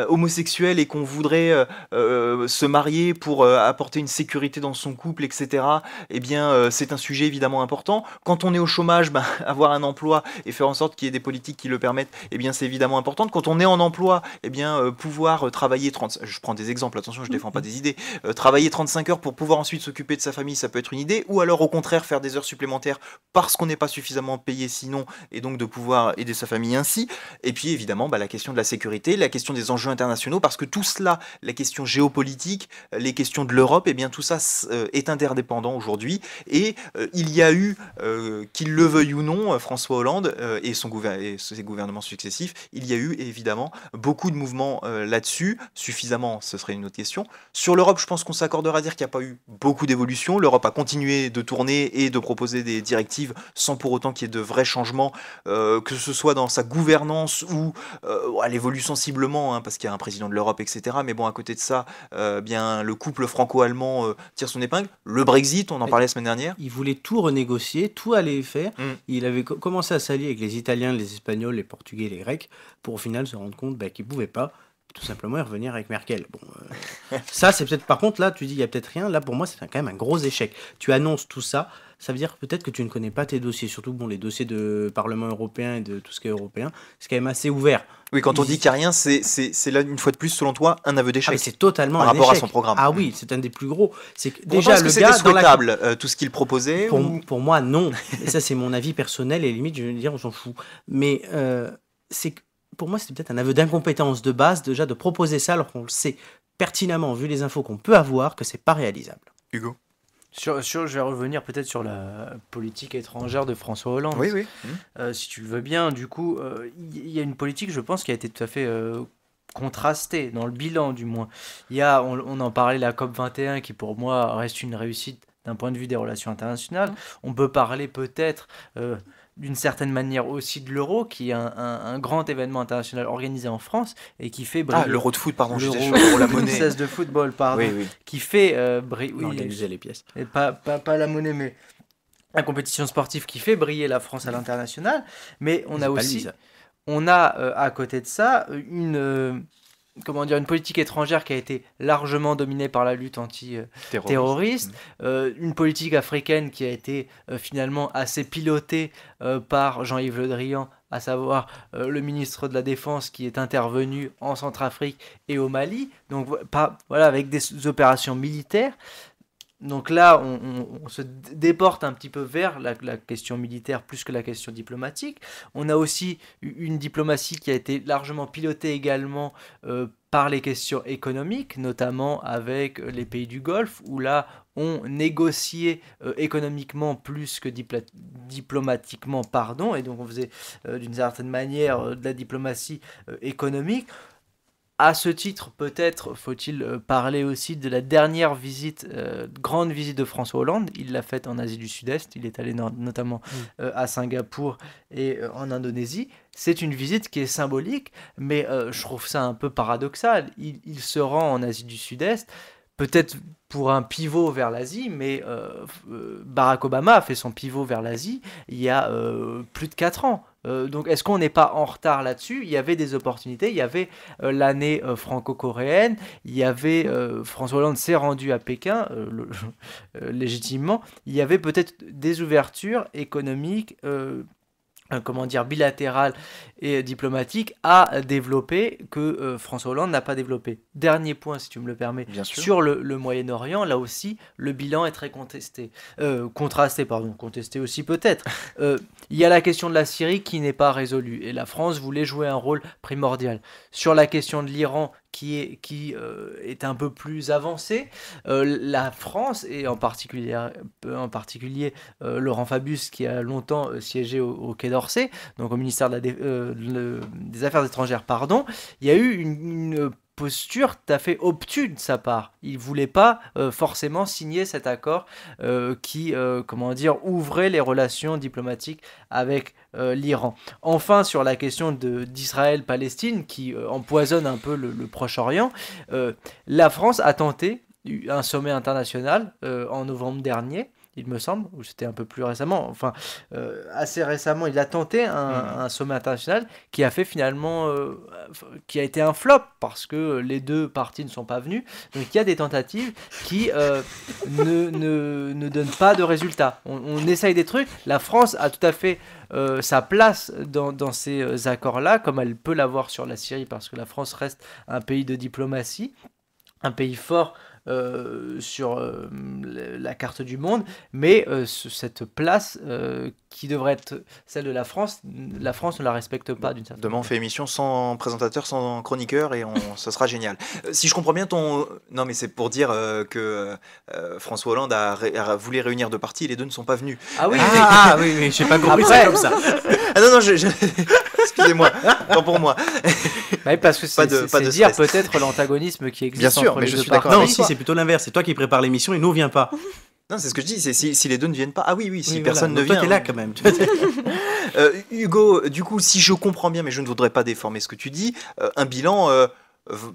euh, homosexuel et qu'on voudrait euh, euh, se marier pour apporter une sécurité dans son couple, etc., eh bien, c'est un sujet évidemment important. Quand on est au chômage, ben, avoir un emploi et faire en sorte qu'il y ait des politiques qui le permettent, eh bien, c'est évidemment important. Quand on est en emploi, eh bien, pouvoir travailler 30... Je prends des exemples, attention, je défends pas mhm. des idées. travailler 35 heures pour pouvoir ensuite s'occuper de sa famille, ça peut être une idée. Ou alors, au contraire, faire des heures supplémentaires parce qu'on n'est pas suffisamment payé sinon, et donc de pouvoir aider sa famille ainsi. Et puis, évidemment, ben, la question de la sécurité, la question des enjeux internationaux, parce que tout cela, la question géopolitique, les questions de l'Europe, et eh bien tout ça euh, est interdépendant aujourd'hui. Et euh, il y a eu, euh, qu'il le veuille ou non, François Hollande et, son et ses gouvernements successifs, il y a eu évidemment beaucoup de mouvements là-dessus, suffisamment, ce serait une autre question. Sur l'Europe, je pense qu'on s'accordera à dire qu'il n'y a pas eu beaucoup d'évolution. L'Europe a continué de tourner et de proposer des directives sans pour autant qu'il y ait de vrais changements, que ce soit dans sa gouvernance ou elle évolue sensiblement, hein, qui qu'il y a un président de l'Europe, etc. Mais bon, à côté de ça, euh, bien le couple franco-allemand euh, tire son épingle. Le Brexit, on en parlait la semaine dernière. Il voulait tout renégocier, tout aller faire. Mm. Il avait commencé à s'allier avec les Italiens, les Espagnols, les Portugais, les Grecs, pour au final se rendre compte bah, qu'il ne pouvait pas tout simplement et revenir avec Merkel. Bon, euh, ça, c'est peut-être, par contre, là, tu dis, il n'y a peut-être rien. Là, pour moi, c'est quand même un gros échec. Tu annonces tout ça, ça veut dire peut-être que tu ne connais pas tes dossiers. Surtout, bon, les dossiers de Parlement européen et de tout ce qui est européen, c'est quand même assez ouvert. Oui, quand on dit qu'il n'y a rien, c'est, c'est, c'est là, une fois de plus, selon toi, un aveu ah, d'échec. Ah, c'est totalement Par un rapport à son programme. Ah oui, c'est un des plus gros. C'est déjà, le que c'était gars, souhaitable, la... Euh, tout ce qu'il proposait pour, moi, non. et ça, c'est mon avis personnel et limite, je veux dire, on s'en fout. Mais euh, c'est que pour moi, c'est peut-être un aveu d'incompétence de base déjà de proposer ça alors qu'on le sait pertinemment, vu les infos qu'on peut avoir, que c'est pas réalisable. Hugo sur, sur, je vais revenir peut-être sur la politique étrangère de François Hollande. Oui, oui. Euh, hum. si tu veux bien, du coup, il euh, y, a une politique, je pense, qui a été tout à fait euh, contrastée, dans le bilan du moins. Il y a, on, en parlait, la COP21, qui pour moi reste une réussite d'un point de vue des relations internationales. Hum. On peut parler peut-être d'une certaine manière aussi de l'Euro, qui est un, un, grand événement international organisé en France et qui fait ah, briller. Ah, l'Euro de foot, pardon, l'Euro, la monnaie. de football, pardon. Qui fait euh, briller. Oui, organiser les pièces. Et pas, pas, pas la monnaie, mais la compétition sportive qui fait briller la France à l'international. Mais on a aussi. on a euh, à côté de ça une. Euh, comment dire, une politique étrangère qui a été largement dominée par la lutte anti-terroriste, mm. euh, une politique africaine qui a été euh, finalement assez pilotée euh, par Jean-Yves Le Drian, à savoir le ministre de la Défense qui est intervenu en Centrafrique et au Mali, donc pas, voilà, avec des opérations militaires. Donc là, on, se déporte un petit peu vers la, question militaire plus que la question diplomatique. On a aussi une diplomatie qui a été largement pilotée également euh, par les questions économiques, notamment avec euh, les pays du Golfe, où là, on négociait euh, économiquement plus que diplomatiquement, pardon, et donc on faisait d'une certaine manière de la diplomatie économique. À ce titre, peut-être faut-il euh, parler aussi de la dernière visite, euh, grande visite de François Hollande. Il l'a faite en Asie du Sud-Est, il est allé notamment mm. euh, à Singapour et en Indonésie. C'est une visite qui est symbolique, mais je trouve ça un peu paradoxal. il se rend en Asie du Sud-Est, peut-être pour un pivot vers l'Asie, mais euh, euh, Barack Obama a fait son pivot vers l'Asie il y a euh, plus de 4 ans. donc est-ce qu'on n'est pas en retard là-dessus Il y avait des opportunités, il y avait l'année franco-coréenne, il y avait François Hollande s'est rendu à Pékin légitimement, il y avait peut-être des ouvertures économiques euh, comment dire, bilatéral et diplomatique a développé que euh, François Hollande n'a pas développé. Dernier point, si tu me le permets, sur le, Moyen-Orient, là aussi, le bilan est très contesté. Euh, contrasté, pardon, contesté aussi peut-être. Il y a la question de la Syrie qui n'est pas résolue, et la France voulait jouer un rôle primordial. Sur la question de l'Iran, qui est, qui, euh, est un peu plus avancé, euh, la France, et euh, en particulier, en particulier Laurent Fabius, qui a longtemps siégé au, Quai d'Orsay, donc au ministère de la, des Affaires étrangères, pardon, il y a eu une posture tout à fait obtuse de sa part. Il voulait pas euh, forcément signer cet accord euh, qui, euh, comment dire, ouvrait les relations diplomatiques avec l'Iran. Enfin, sur la question d'Israël-Palestine, qui empoisonne un peu le Proche-Orient, la France a tenté un sommet international en novembre dernier il me semble, ou c'était un peu plus récemment, enfin euh, assez récemment, il a tenté hmm. un, sommet international qui a fait finalement, euh, qui a été un flop parce que les deux parties ne sont pas venues. Donc il y a des tentatives qui euh, ne, ne, ne, donnent pas de résultats. On, essaye des trucs. La France a tout à fait sa place dans, dans ces accords-là, comme elle peut l'avoir sur la Syrie parce que la France reste un pays de diplomatie un pays fort euh, sur euh, la carte du monde, mais euh, cette place qui devrait être celle de la France, la France ne la respecte pas d'une certaine Demain, on fait émission sans présentateur, sans chroniqueur, et ça ce sera génial. Si je comprends bien ton... Non, mais c'est pour dire que François Hollande a, voulu réunir deux partis, les deux ne sont pas venus. Ah oui, ah, ah oui, oui, j'ai pas compris comme ça. ah non, non, je... Excusez-moi, tant pour moi. Bah parce que c'est, de, dire peut-être l'antagonisme qui existe. Bien sûr, mais je suis d'accord. Non, si, c'est plutôt l'inverse. C'est toi qui prépares l'émission et nous, on vient pas. Non, c'est ce que je dis, c'est si, les deux ne viennent pas. Ah oui, oui, si personne ne vient. Toi, es là quand même. Euh, Hugo, du coup, si je comprends bien, mais je ne voudrais pas déformer ce que tu dis, euh, un bilan. Euh,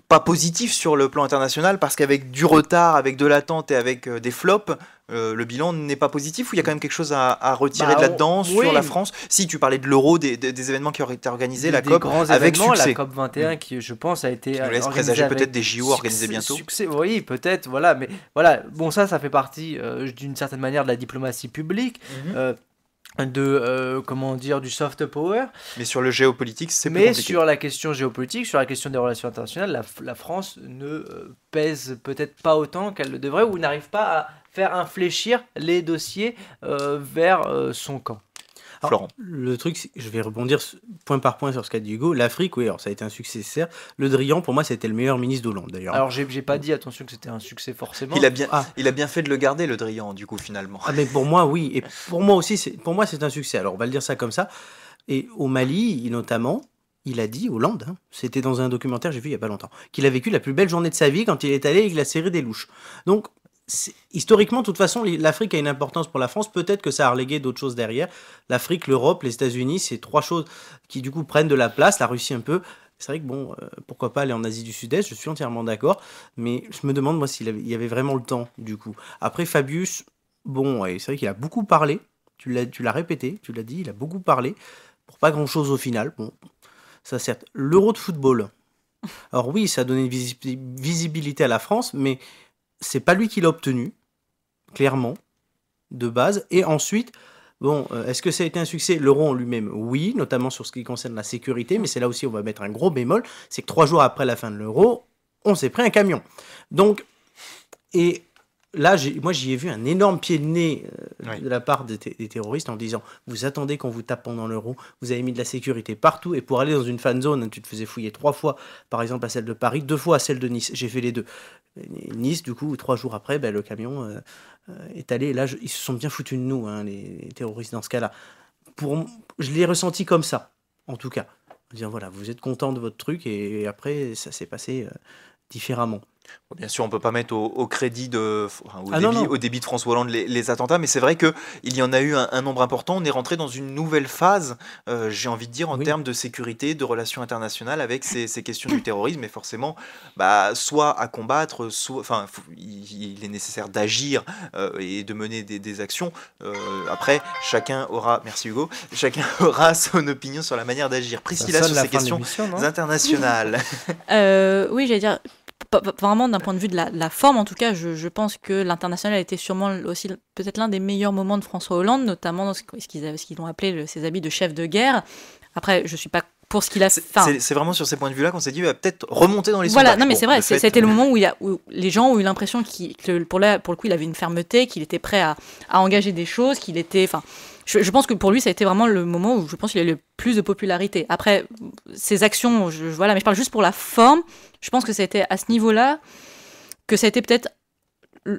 pas positif sur le plan international parce qu'avec du retard, avec de l'attente et avec des flops, euh, le bilan n'est pas positif ou il y a quand même quelque chose à, retirer bah, de là-dedans sur la France Si tu parlais de l'euro, des, événements qui auraient été organisés, la COP avec succès. La COP 21 qui, je pense, a été. Qui nous peut-être des JO organisés bientôt. oui, peut-être, voilà. Mais voilà, bon, ça, ça fait partie euh, d'une certaine manière de la diplomatie publique. Mhm. Euh, de comment dire du soft power mais sur le géopolitique c'est mais sur la question géopolitique sur la question des relations internationales la, France ne pèse peut-être pas autant qu'elle le devrait ou n'arrive pas à faire infléchir les dossiers euh, vers euh, son camp. Alors, le truc, je vais rebondir point par point sur ce qu'a dit Hugo. L'Afrique, oui, alors ça a été un succès, certes. Le Drian, pour moi, c'était le meilleur ministre d'Hollande, d'ailleurs. Alors, j'ai pas dit, attention, que c'était un succès forcément. Il a, bien, ah. il a bien fait de le garder, le Drian, du coup, finalement. Ah, mais pour moi, oui. Et pour moi aussi, pour moi, c'est un succès. Alors, on va le dire ça comme ça. Et au Mali, notamment, il a dit, Hollande, hein, c'était dans un documentaire, j'ai vu il y a pas longtemps, qu'il a vécu la plus belle journée de sa vie quand il est allé il a serré des louches. Donc, historiquement, de toute façon, l'Afrique a une importance pour la France. Peut-être que ça a relégué d'autres choses derrière. L'Afrique, l'Europe, les États-Unis, c'est trois choses qui, du coup, prennent de la place. La Russie, un peu. C'est vrai que, bon, euh, pourquoi pas aller en Asie du Sud-Est, je suis entièrement d'accord. Mais je me demande, moi, s'il y avait vraiment le temps, du coup. Après, Fabius, bon, c'est vrai qu'il a beaucoup parlé. Tu l'as répété, tu l'as dit, il a beaucoup parlé. Pour pas grand-chose au final. Bon, ça certes. L'Euro de football. Alors oui, ça a donné une visibilité à la France, mais c'est pas lui qui l'a obtenu, clairement, de base. Et ensuite, bon, euh, est-ce que ça a été un succès L'euro en lui-même, oui, notamment sur ce qui concerne la sécurité, mais c'est là aussi on va mettre un gros bémol, c'est que trois jours après la fin de l'euro, on s'est pris un camion. Donc, et là, moi, j'y ai vu un énorme pied de nez euh, de la part des, terroristes en disant Vous attendez qu'on vous tape pendant l'euro, vous avez mis de la sécurité partout, et pour aller dans une fan zone, tu te faisais fouiller trois fois, par exemple, à celle de Paris, deux fois à celle de Nice. J'ai fait les deux. Nice, du coup, trois jours après, ben, le camion euh, euh, est allé. là, ils se sont bien foutus de nous, hein, les, terroristes, dans ce cas-là. Pour, je l'ai ressenti comme ça, en tout cas. En disant Voilà, vous êtes content de votre truc, et, après, ça s'est passé différemment. Bien sûr, on ne peut pas mettre au, crédit de, au, ah débit, au, débit, de François Hollande les, attentats, mais c'est vrai qu'il y en a eu un, nombre important. On est rentré dans une nouvelle phase, euh, j'ai envie de dire, en termes de sécurité, de relations internationales avec ces, questions du terrorisme. Et forcément, bah, soit à combattre, soit, enfin, il, est nécessaire d'agir euh, et de mener des, actions. Euh, après, chacun aura, merci Hugo, chacun aura son opinion sur la manière d'agir. Priscilla, sur ces questions internationales. oui, j'allais dire vraiment d'un point de vue de la, forme, en tout cas, je, pense que l'international a été sûrement aussi peut-être l'un des meilleurs moments de François Hollande, notamment dans ce, ce qu'ils ont appelé ses habits de chef de guerre. Après, je suis pas pour ce qu'il a fait. C'est vraiment sur ces points de vue-là qu'on s'est dit, va bah, peut-être remonter dans les Voilà, non mais c'est vrai, c'était le moment où, il a, les gens ont eu l'impression que pour, la, pour le coup, il avait une fermeté, qu'il était prêt à, engager des choses, qu'il était... Enfin, je, pense que pour lui, ça a été vraiment le moment où je pense qu'il a eu le plus de popularité. Après, ses actions, je, voilà, mais je parle juste pour la forme. Je pense que ça a été à ce niveau-là que ça a été peut-être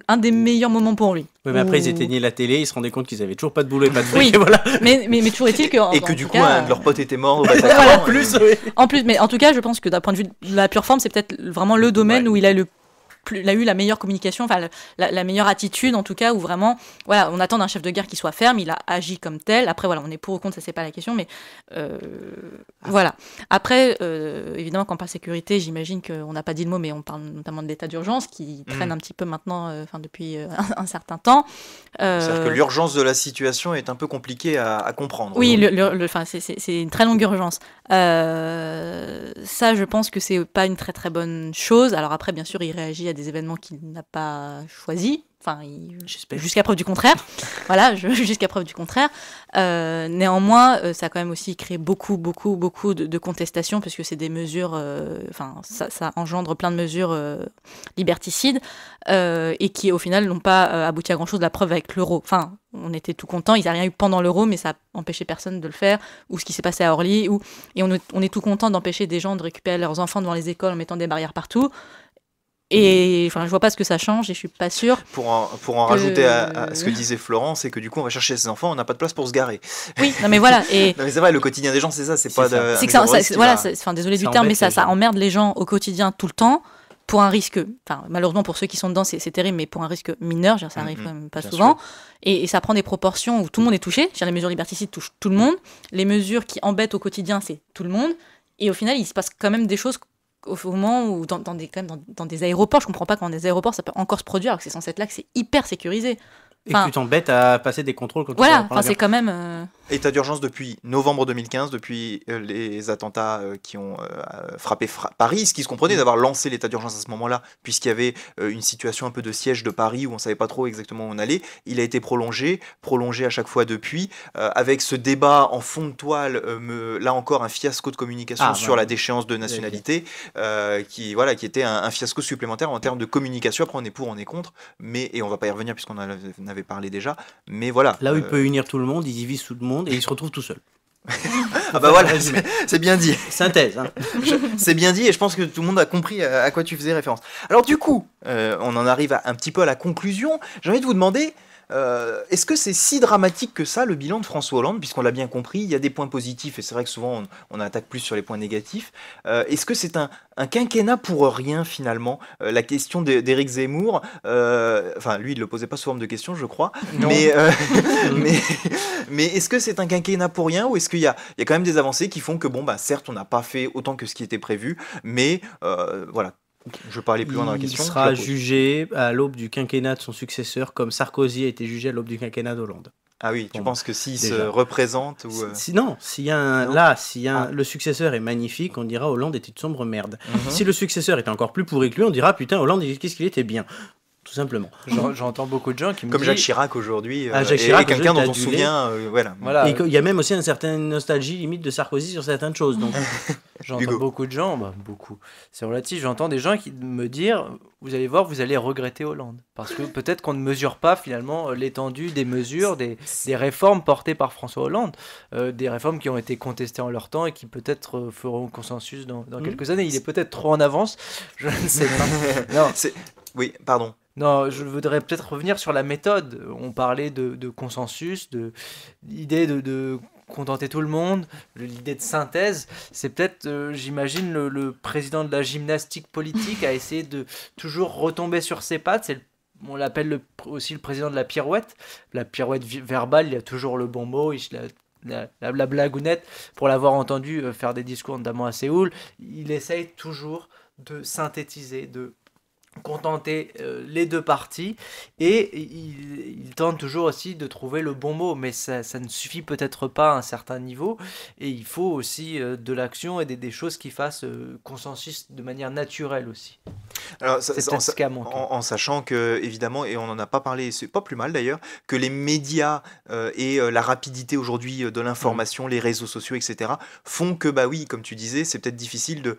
un des meilleurs moments pour lui. Oui, mais après, ils éteignaient la télé, ils se rendaient compte qu'ils avaient toujours pas de boulot et pas de fric. Oui. voilà. mais, mais, toujours est-il que. et que du coup, leur un de leurs potes était mort. En plus, oui. En plus, mais en tout cas, je pense que d'un point de vue de la pure forme, c'est peut-être vraiment le domaine où il a le plus, a eu la meilleure communication, enfin la, meilleure attitude en tout cas, où vraiment, voilà, on attend d'un chef de guerre qui soit ferme, il a agi comme tel. Après, voilà, on est pour ou contre, ça c'est pas la question, mais euh, ah. voilà. Après, euh, évidemment, quand on parle sécurité, j'imagine qu'on n'a pas dit le mot, mais on parle notamment de l'état d'urgence qui hmm. traîne un petit peu maintenant, euh, enfin depuis un, certain temps. C'est-à-dire que l'urgence de la situation est un peu compliquée à, comprendre. Oui, c'est une très longue urgence. ça, je pense que c'est pas une très très bonne chose. Alors après, bien sûr, il réagit à des événements qu'il n'a pas choisis. Enfin, jusqu'à preuve du contraire. voilà, jusqu'à preuve du contraire. Euh, néanmoins, euh, ça a quand même aussi créé beaucoup, beaucoup, beaucoup de, contestations, puisque c'est des mesures, euh, enfin, ça, engendre plein de mesures liberticides, et qui, au final, n'ont pas abouti à grand-chose. La preuve avec l'euro. Enfin, on était tout content. Ils n'ont rien eu pendant l'euro, mais ça a empêché personne de le faire, ou ce qui s'est passé à Orly, ou... et on, on est tout content d'empêcher des gens de récupérer leurs enfants devant les écoles en mettant des barrières partout. Et mm. enfin, je vois pas ce que ça change et je suis pas sûr. Pour en, pour en rajouter à, ce que disait Florent, c'est que du coup, on va chercher ses enfants, on n'a pas de place pour se garer. Oui, non mais voilà. Et... mais c'est vrai, le quotidien des gens, c'est ça, c'est pas. ça, enfin, désolé du terme, mais ça, ça emmerde les gens au quotidien tout le temps pour un risque, enfin malheureusement pour ceux qui sont dedans c'est terrible, mais pour un risque mineur, ça arrive pas souvent, et, ça prend des proportions où tout le monde est touché, les mesures liberticides touchent tout le monde, les mesures qui embêtent au quotidien c'est tout le monde, et au final il se passe quand même des choses au moment où dans, des, dans, des aéroports, je comprends pas comment des aéroports ça peut encore se produire, alors que c'est censé être là, c'est hyper sécurisé. Et enfin, tu t'embêtes à passer des contrôles quand voilà, enfin, c'est quand même. Euh, État d'urgence depuis novembre 2015, depuis euh, les attentats euh, qui ont frappé Paris, ce qui se comprenait d'avoir lancé l'état d'urgence à ce moment-là, puisqu'il y avait une situation un peu de siège de Paris où on savait pas trop exactement où on allait. Il a été prolongé, prolongé à chaque fois depuis, avec ce débat en fond de toile, là encore un fiasco de communication ah, sur la déchéance de nationalité, qui voilà, qui était un, fiasco supplémentaire en termes de communication. Après, on est pour, on est contre, mais et on va pas y revenir puisqu'on a avait parlé déjà. Mais voilà. Là où il euh, peut unir tout le monde, il divise tout le monde et il se retrouve tout seul. Ah bah voilà, c'est bien dit. Synthèse. Hein. c'est bien dit et je pense que tout le monde a compris euh, à, quoi tu faisais référence. Alors du coup, euh, on en arrive un petit peu à la conclusion. J'ai envie de vous demander, euh, est-ce que c'est si dramatique que ça, le bilan de François Hollande, puisqu'on l'a bien compris, il y a des points positifs, et c'est vrai que souvent on, attaque plus sur les points négatifs. Euh, est-ce que c'est un, quinquennat pour rien, finalement euh, La question d'Éric Zemmour, enfin lui, il ne le posait pas sous forme de question, je crois, mais, mais, est-ce que c'est un quinquennat pour rien, ou est-ce qu'il y, a quand même des avancées qui font que, bon, bah, certes, on n'a pas fait autant que ce qui était prévu, mais voilà, je pas aller plus loin dans la question. Il sera jugé à l'aube du quinquennat de son successeur, comme Sarkozy a été jugé à l'aube du quinquennat d'Hollande. Ah oui, tu penses que s'il se représente ou euh, Non, s'il y un, là, si ah. le successeur est magnifique, on dira Hollande était une sombre merde. Mhm. Si le successeur est encore plus pourri que lui, on dira putain Hollande, qu'est-ce qu'il était bien tout simplement. J'entends beaucoup de gens qui me Comme Jacques Chirac aujourd'hui, ah, euh, Jacques quelqu'un dont on se souvient. Euh, voilà. voilà. Et il y a même aussi une certaine nostalgie limite de Sarkozy sur certaines choses. Donc j'entends beaucoup de gens, bah, beaucoup, c'est relatif, j'entends des gens qui me dire, vous allez voir, vous allez regretter Hollande. Parce que peut-être qu'on ne mesure pas finalement l'étendue des mesures, des, des, réformes portées par François Hollande, euh, des réformes qui ont été contestées en leur temps et qui peut-être feront consensus dans, dans mmh. quelques années. Il est peut-être trop en avance, je ne sais pas. non. Oui, pardon. Non, je voudrais peut-être revenir sur la méthode. On parlait de, consensus, de l'idée de, contenter tout le monde, l'idée de synthèse. C'est peut-être, euh, j'imagine, le, président de la gymnastique politique a essayé de toujours retomber sur ses pattes. on l'appelle aussi le président de la pirouette. La pirouette verbale, il y a toujours le bon mot, il, la, la, la, blagounette, pour l'avoir entendu euh, faire des discours notamment à Séoul, il essaye toujours de synthétiser, de contenter euh, les deux parties et il, tente toujours aussi de trouver le bon mot mais ça, ça ne suffit peut-être pas à un certain niveau et il faut aussi euh, de l'action et des, des, choses qui fassent euh, consensus de manière naturelle aussi alors ça, ça, en, en, en, sachant que évidemment et on n'en a pas parlé c'est pas plus mal d'ailleurs que les médias et la rapidité aujourd'hui de l'information mm. les réseaux sociaux etc font que bah oui comme tu disais c'est peut-être difficile de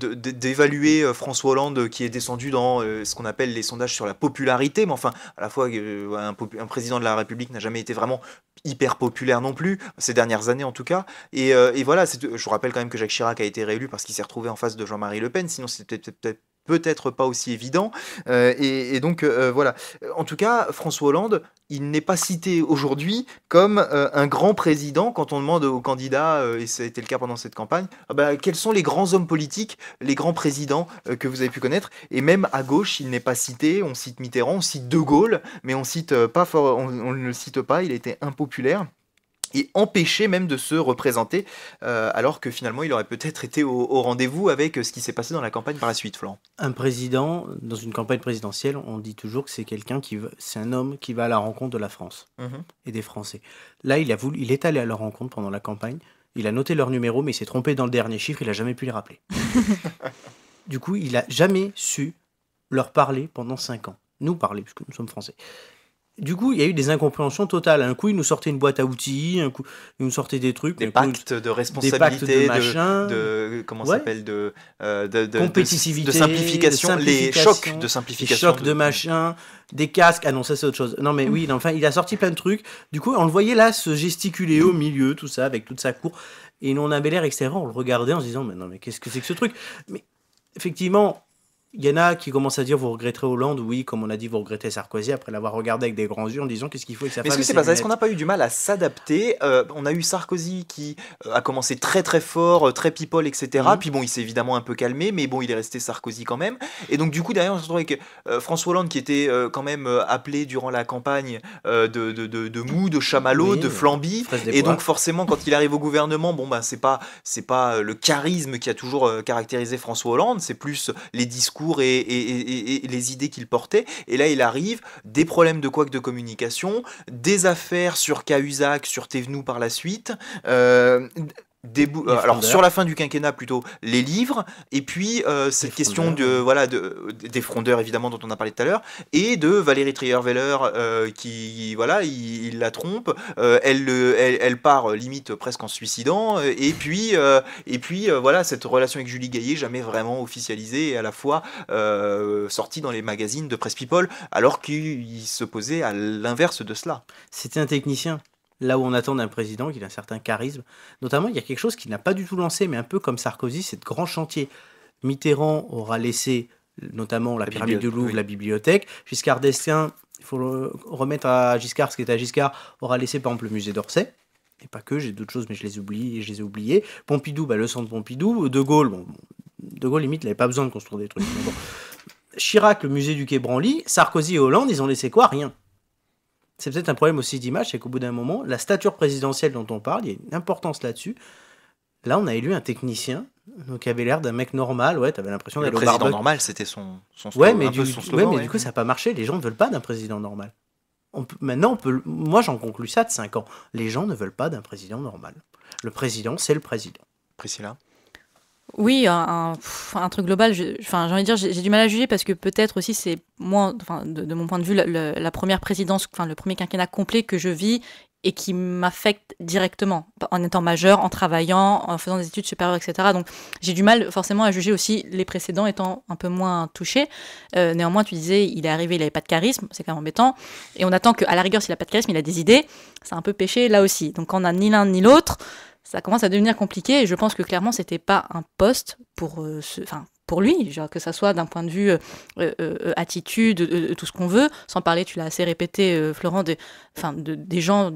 d'évaluer François Hollande qui est descendu dans euh, ce qu'on appelle les sondages sur la popularité, mais enfin, à la fois, euh, un, président de la République n'a jamais été vraiment hyper populaire non plus, ces dernières années en tout cas. Et, euh, et voilà, je vous rappelle quand même que Jacques Chirac a été réélu parce qu'il s'est retrouvé en face de Jean-Marie Le Pen, sinon c'était peut-être peut-être pas aussi évident. Euh, et, donc euh, voilà. En tout cas, François Hollande, il n'est pas cité aujourd'hui comme euh, un grand président quand on demande aux candidats, et ça a été le cas pendant cette campagne, ah bah, quels sont les grands hommes politiques, les grands présidents que vous avez pu connaître. Et même à gauche, il n'est pas cité. On cite Mitterrand, on cite De Gaulle, mais on cite pas, on, on ne le cite pas. Il était impopulaire et empêcher même de se représenter, euh, alors que finalement il aurait peut-être été au, rendez-vous avec euh, ce qui s'est passé dans la campagne par la suite, Florent. Un président, dans une campagne présidentielle, on dit toujours que c'est quelqu'un qui c'est un homme qui va à la rencontre de la France mmh et des Français. Là, il, a voulu, il est allé à leur rencontre pendant la campagne, il a noté leur numéro, mais il s'est trompé dans le dernier chiffre, il n'a jamais pu les rappeler. du coup, il n'a jamais su leur parler pendant 5 ans. Nous parler, puisque nous sommes français du coup, il y a eu des incompréhensions totales. Un coup, il nous sortait une boîte à outils, un coup, il nous sortait des trucs. Des pactes de responsabilité, de, comment s'appelle euh, de, compétitivité, de simplification, les chocs de simplification, les chocs de machin, des casques. Ah non, ça c'est autre chose. Non mais oui, enfin, il a sorti plein de trucs. Du coup, on le voyait là se gesticuler au milieu, tout ça, avec toute sa cour. Et nous, on avait l'air extérieur, on le regardait en se disant, mais non, mais qu'est-ce que c'est que ce truc Mais effectivement, il y en a qui commencent à dire vous regretterez Hollande, oui, comme on a dit vous regrettez Sarkozy après l'avoir regardé avec des grands yeux en disant qu'est-ce qu'il faut que ça fasse. Est-ce c'est pas Est-ce qu'on n'a pas eu du mal à s'adapter euh, On a eu Sarkozy qui euh, a commencé très très fort, euh, très people, etc. Mhm. Puis bon, il s'est évidemment un peu calmé, mais bon, il est resté Sarkozy quand même. Et donc du coup derrière on se retrouve avec François Hollande qui était quand même appelé durant la campagne de, de, mou, de chamallow, de flamby. Et donc forcément quand il arrive au gouvernement, bon ben bah, c'est pas c'est pas le charisme qui a toujours caractérisé François Hollande, c'est plus les discours et, les idées qu'il portait. Et là, il arrive des problèmes de que de communication, des affaires sur Cahuzac, sur Tévenou par la suite, euh, euh, alors sur la fin du quinquennat plutôt les livres et puis euh, cette question de voilà de, des frondeurs évidemment dont on a parlé tout à l'heure et de Valérie Trierweiler euh, qui voilà il, la trompe elle, elle, part limite presque en se suicidant et puis et puis voilà cette relation avec Julie Gayet jamais vraiment officialisée et à la fois sortie dans les magazines de Presse People alors qu'il se posait à l'inverse de cela c'était un technicien là où on attend d'un président qui a un certain charisme. Notamment, il y a quelque chose qu'il n'a pas du tout lancé, mais un peu comme Sarkozy, c'est de grands chantiers. Mitterrand aura laissé notamment la, pyramide du Louvre, la bibliothèque. Giscard d'Estaing, il faut remettre à Giscard ce qui est à Giscard, aura laissé par exemple le musée d'Orsay. Et pas que, j'ai d'autres choses, mais je les oublie, je les ai oubliées. Pompidou, bah, le centre Pompidou. De Gaulle, bon, De Gaulle, limite, il n'avait pas besoin de construire des trucs. Chirac, le musée du Quai Branly. Sarkozy et Hollande, ils ont laissé quoi Rien c'est peut-être un problème aussi d'image, c'est qu'au bout d'un moment, la stature présidentielle dont on parle, il y a une importance là-dessus. Là, on a élu un technicien, donc il avait l'air d'un mec normal, ouais, t'avais l'impression d'aller au président normal, c'était son, son ouais, mais, un du, du coup, ça n'a pas marché, les gens ne veulent pas d'un président normal. maintenant, on peut, moi j'en conclus ça de 5 ans. Les gens ne veulent pas d'un président normal. Le président, c'est le président. Priscilla oui, un, truc global, j'ai envie dire, j'ai du mal à juger parce que peut-être aussi c'est moi, de, mon point de vue, la, première présidence, enfin, le premier quinquennat complet que je vis et qui m'affecte directement en étant majeur, en travaillant, en faisant des études supérieures, etc. Donc j'ai du mal forcément à juger aussi les précédents étant un peu moins touchés. Euh, néanmoins, tu disais, il est arrivé, il n'avait pas de charisme, c'est quand même embêtant. Et on attend qu'à la rigueur, s'il n'a pas de charisme, il a des idées. C'est un peu péché là aussi. Donc on n'a ni l'un ni l'autre, ça commence à devenir compliqué et je pense que clairement c'était pas un poste pour euh, enfin pour lui, genre que ça soit d'un point de vue euh, euh, attitude, tout ce qu'on veut, sans parler, tu l'as assez répété, Florent, de, enfin, des gens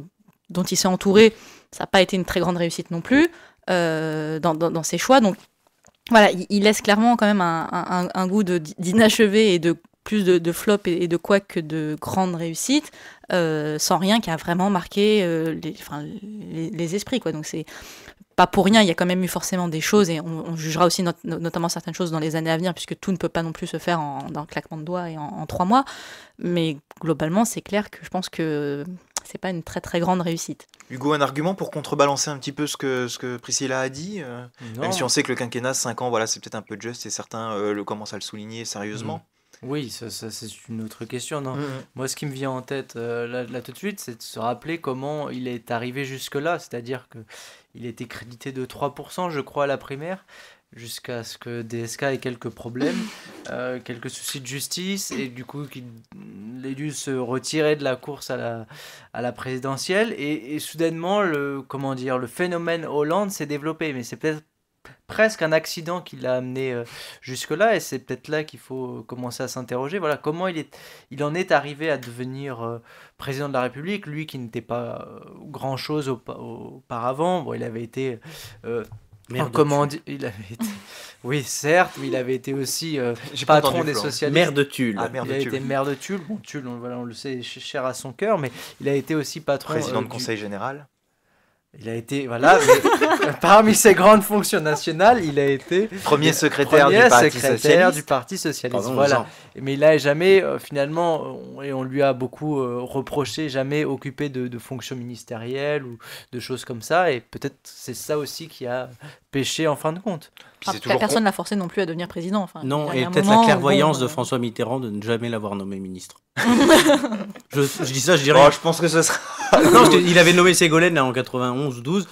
dont il s'est entouré, ça n'a pas été une très grande réussite non plus dans, ses choix. Donc voilà, il, laisse clairement quand même un, un goût d'inachevé et de plus de, flop et, de quoi que de grandes réussites, euh, sans rien qui a vraiment marqué euh, les, esprits. Quoi. Donc c'est pas pour rien, il y a quand même eu forcément des choses, et on, jugera aussi notamment certaines choses dans les années à venir, puisque tout ne peut pas non plus se faire en, claquement de doigts et en, trois mois. Mais globalement, c'est clair que je pense que c'est pas une très très grande réussite. Hugo, un argument pour contrebalancer un petit peu ce que, ce Priscilla a dit euh, Même si on sait que le quinquennat, cinq ans, voilà, c'est peut-être un peu juste et certains le commencent à le souligner sérieusement. Mm. Oui, ça, c'est une autre question. Mm, mm. Moi, ce qui me vient en tête euh, là, tout de suite, c'est de se rappeler comment il est arrivé jusque-là. C'est-à-dire qu'il était crédité de 3%, je crois, à la primaire, jusqu'à ce que DSK ait quelques problèmes, euh, quelques soucis de justice, et du coup, qu'il ait dû se retirer de la course à la, présidentielle. Et, et soudainement, le, comment dire, le phénomène Hollande s'est développé. Mais c'est peut-être presque un accident qui l'a amené euh, jusque-là, et c'est peut-être là qu'il faut commencer à s'interroger. Voilà, comment il, est, il en est arrivé à devenir euh, président de la République, lui qui n'était pas euh, grand-chose auparavant. Bon, il avait été. Euh, Maire il avait Oui, certes, mais il avait été aussi patron des socialistes. Maire de Tulle. Ah, il de a été maire de Tulle. Bon, Tulle, on, le sait, cher à son cœur, mais il a été aussi patron. Président du... conseil général. Il a été, voilà, parmi ses grandes fonctions nationales, il a été premier secrétaire, du, parti secrétaire socialiste. voilà. Mais il n'a jamais, euh, finalement, euh, et on lui a beaucoup euh, reproché, jamais occupé de, fonctions ministérielles ou de choses comme ça. Et peut-être c'est ça aussi qui a péché en fin de compte. Personne ne l'a forcé non plus à devenir président. Enfin, non, et peut-être la clairvoyance de François Mitterrand de ne jamais l'avoir nommé ministre. je, dis ça, je dirais. Oh, je pense que ce sera. il avait nommé Ségolène en 91 ou 12.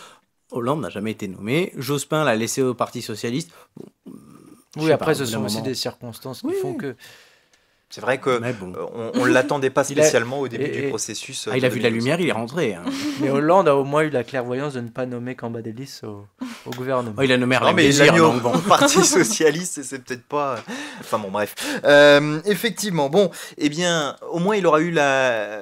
Hollande n'a jamais été nommé. Jospin l'a laissé au Parti Socialiste. oui, après, ce sont aussi des circonstances qui font que. C'est vrai qu'on euh, on, ne l'attendait pas spécialement au début du processus. Euh, ah, il a vu la lumière, il est rentré. Hein. mais Hollande a au moins eu la clairvoyance de ne pas nommer Cambadélis au, gouvernement. Oh, il a nommé non, mais il hein, Parti socialiste c'est peut-être pas. Enfin bon, bref. Euh, effectivement, bon, eh bien, au moins il aura eu la,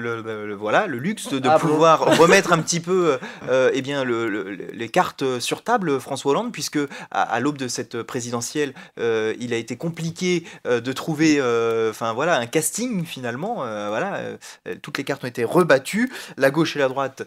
le, voilà, le luxe de ah pouvoir remettre un petit peu euh, eh bien, les cartes sur table, François Hollande, puisque à, l'aube de cette présidentielle, euh, il a été compliqué euh, de trouver enfin voilà, un casting finalement. voilà, toutes les cartes ont été rebattues. La gauche et la droite,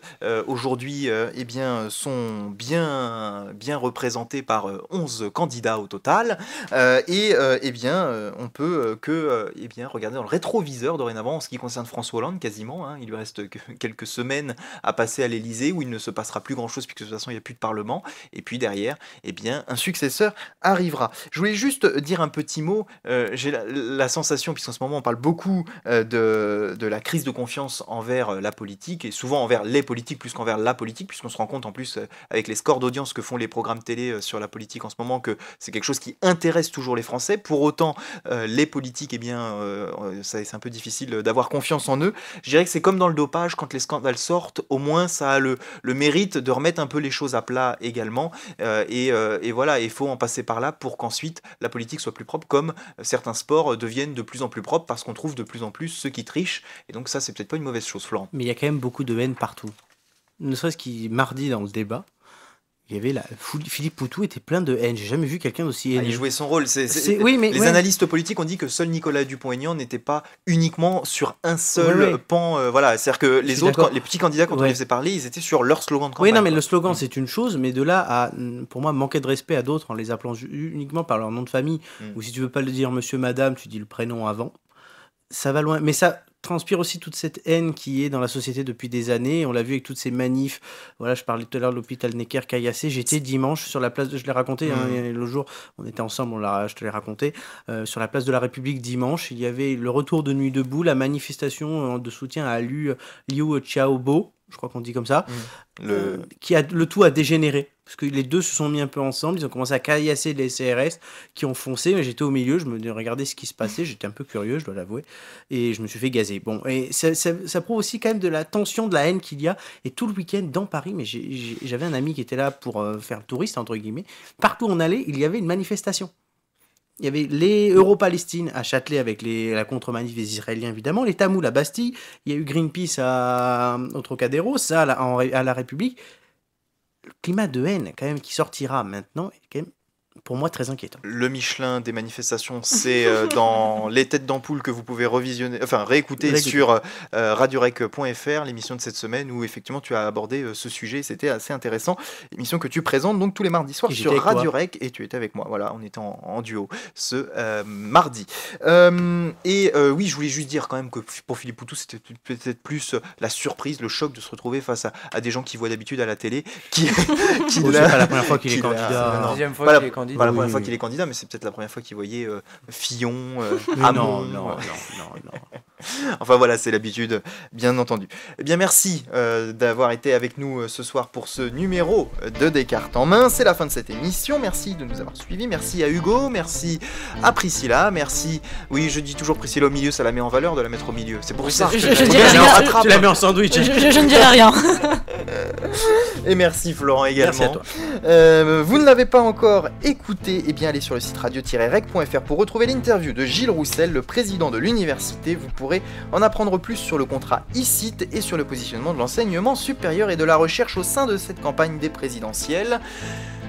aujourd'hui, eh bien, sont bien, bien représentées par 11 candidats au total. et eh bien, on peut que eh bien, regarder dans le rétroviseur dorénavant en ce qui concerne François Hollande, quasi Hein. Il lui reste que quelques semaines à passer à l'Elysée où il ne se passera plus grand-chose puisque de toute façon il n'y a plus de Parlement. Et puis derrière, eh bien, un successeur arrivera. Je voulais juste dire un petit mot. Euh, j'ai la, sensation, puisqu'en ce moment on parle beaucoup euh, de, la crise de confiance envers euh, la politique et souvent envers les politiques plus qu'envers la politique, puisqu'on se rend compte en plus avec les scores d'audience que font les programmes télé sur la politique en ce moment que c'est quelque chose qui intéresse toujours les Français. Pour autant, les politiques, eh bien, c'est un peu difficile d'avoir confiance en eux dirais que c'est comme dans le dopage, quand les scandales sortent, au moins ça a le, mérite de remettre un peu les choses à plat également. Euh, et, euh, et, voilà, il faut en passer par là pour qu'ensuite la politique soit plus propre, comme euh, certains sports deviennent de plus en plus propres parce qu'on trouve de plus en plus ceux qui trichent. Et donc ça, c'est peut-être pas une mauvaise chose, Florent. Mais il y a quand même beaucoup de haine partout. Ne serait-ce qu'il mardi dans le débat, il y avait Philippe Poutou était plein de haine. J'ai jamais vu quelqu'un d'aussi ah, haineux. il jouait son rôle. C'est, oui, mais, les analystes politiques ont dit que seul Nicolas Dupont-Aignan n'était pas uniquement sur un seul pan. Euh, voilà, c'est-à-dire que les autres, les petits candidats, quand on les faisait parler, ils étaient sur leur slogan de campagne. Oui, non, mais le slogan mm. c'est une chose, mais de là à, mm, pour moi, manquer de respect à d'autres en les appelant uniquement par leur nom de famille, mm. ou si tu veux pas le dire Monsieur, Madame, tu dis le prénom avant. Ça va loin. Mais ça, transpire aussi toute cette haine qui est dans la société depuis des années. On l'a vu avec toutes ces manifs. Voilà, je parlais tout à l'heure de l'hôpital Necker caillassé. J'étais dimanche sur la place, de, je l'ai raconté hein, mmh. le jour, on était ensemble, on l'a, je te l'ai raconté, euh, sur la place de la République dimanche. Il y avait le retour de Nuit debout, la manifestation euh, de soutien à Liu Xiaobo je crois qu'on dit comme ça, mm. euh, le... qui a, le tout a dégénéré. Parce que les deux se sont mis un peu ensemble, ils ont commencé à caillasser les CRS qui ont foncé, mais j'étais au milieu, je me regardais ce qui se passait, j'étais un peu curieux, je dois l'avouer, et je me suis fait gazer. Bon, et ça, prouve aussi quand même de la tension, de la haine qu'il y a, et tout le week-end dans Paris, mais j'avais un ami qui était là pour euh, faire le touriste, entre guillemets, partout où on allait, il y avait une manifestation. Il y avait les Euro-Palestine à Châtelet avec la contre-manif des Israéliens, évidemment. Les Tamouls à Bastille. Il y a eu Greenpeace à, au Trocadéro, ça à la, République. Le climat de haine, quand même, qui sortira maintenant, est quand pour moi très inquiétant. Le Michelin des manifestations, c'est euh, dans les têtes d'ampoule que vous pouvez revisionner, enfin réécouter, sur euh, radiorec.fr, l'émission de cette semaine où effectivement tu as abordé euh, ce sujet, c'était assez intéressant. Émission que tu présentes donc tous les mardis soirs sur Radiorec et tu étais avec moi. Voilà, on était en, duo ce mardi. et oui, je voulais juste dire quand même que pour Philippe Poutou, c'était peut-être plus la surprise, le choc de se retrouver face à, des gens qui voient d'habitude à la télé, qui, qui C'est pas la première fois qu'il est candidat. La deuxième fois qu'il est candidat la première fois qu'il est candidat, mais c'est peut-être la première fois qu'il voyait euh, Fillon, euh, non, non, non, non. enfin voilà, c'est l'habitude, bien entendu. Eh bien merci euh, d'avoir été avec nous euh, ce soir pour ce numéro de Descartes en main. C'est la fin de cette émission. Merci de nous avoir suivis. Merci à Hugo, merci à Priscilla, merci. Oui, je dis toujours Priscilla au milieu, ça la met en valeur de la mettre au milieu. C'est pour ça. Je, Tu la mets en sandwich. Je, ne dis rien. Et merci Florent également. Merci à toi. Euh, vous ne l'avez pas encore écouté, eh bien allez sur le site radio-rec.fr pour retrouver l'interview de Gilles Roussel, le président de l'université. Vous pourrez en apprendre plus sur le contrat ICIT et sur le positionnement de l'enseignement supérieur et de la recherche au sein de cette campagne des présidentielles.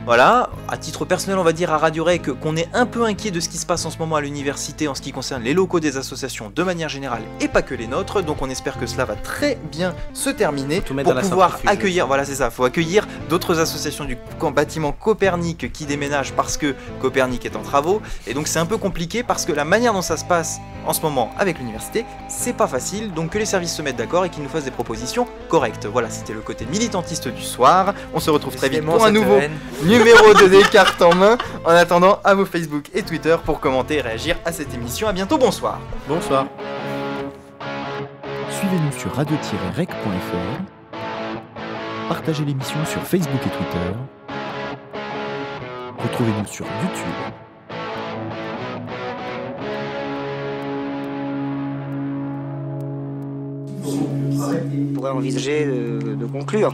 Voilà, à titre personnel, on va dire à Radio Rec qu'on est un peu inquiet de ce qui se passe en ce moment à l'université en ce qui concerne les locaux des associations de manière générale et pas que les nôtres. Donc on espère que cela va très bien se terminer Tout pour pouvoir accueillir. Voilà, c'est ça. Faut accueillir d'autres associations du bâtiment Copernic qui déménagent parce que Copernic est en travaux. Et donc c'est un peu compliqué parce que la manière dont ça se passe en ce moment avec l'université, c'est pas facile. Donc que les services se mettent d'accord et qu'ils nous fassent des propositions correctes. Voilà, c'était le côté militantiste du soir. On se retrouve très vite pour un nouveau numéro de cartes en main. En attendant, à vos Facebook et Twitter pour commenter et réagir à cette émission. A bientôt, bonsoir. Bonsoir. Suivez-nous sur radio-rec.fr. Partagez l'émission sur Facebook et Twitter. Retrouvez-nous sur YouTube. On pourrait envisager de conclure.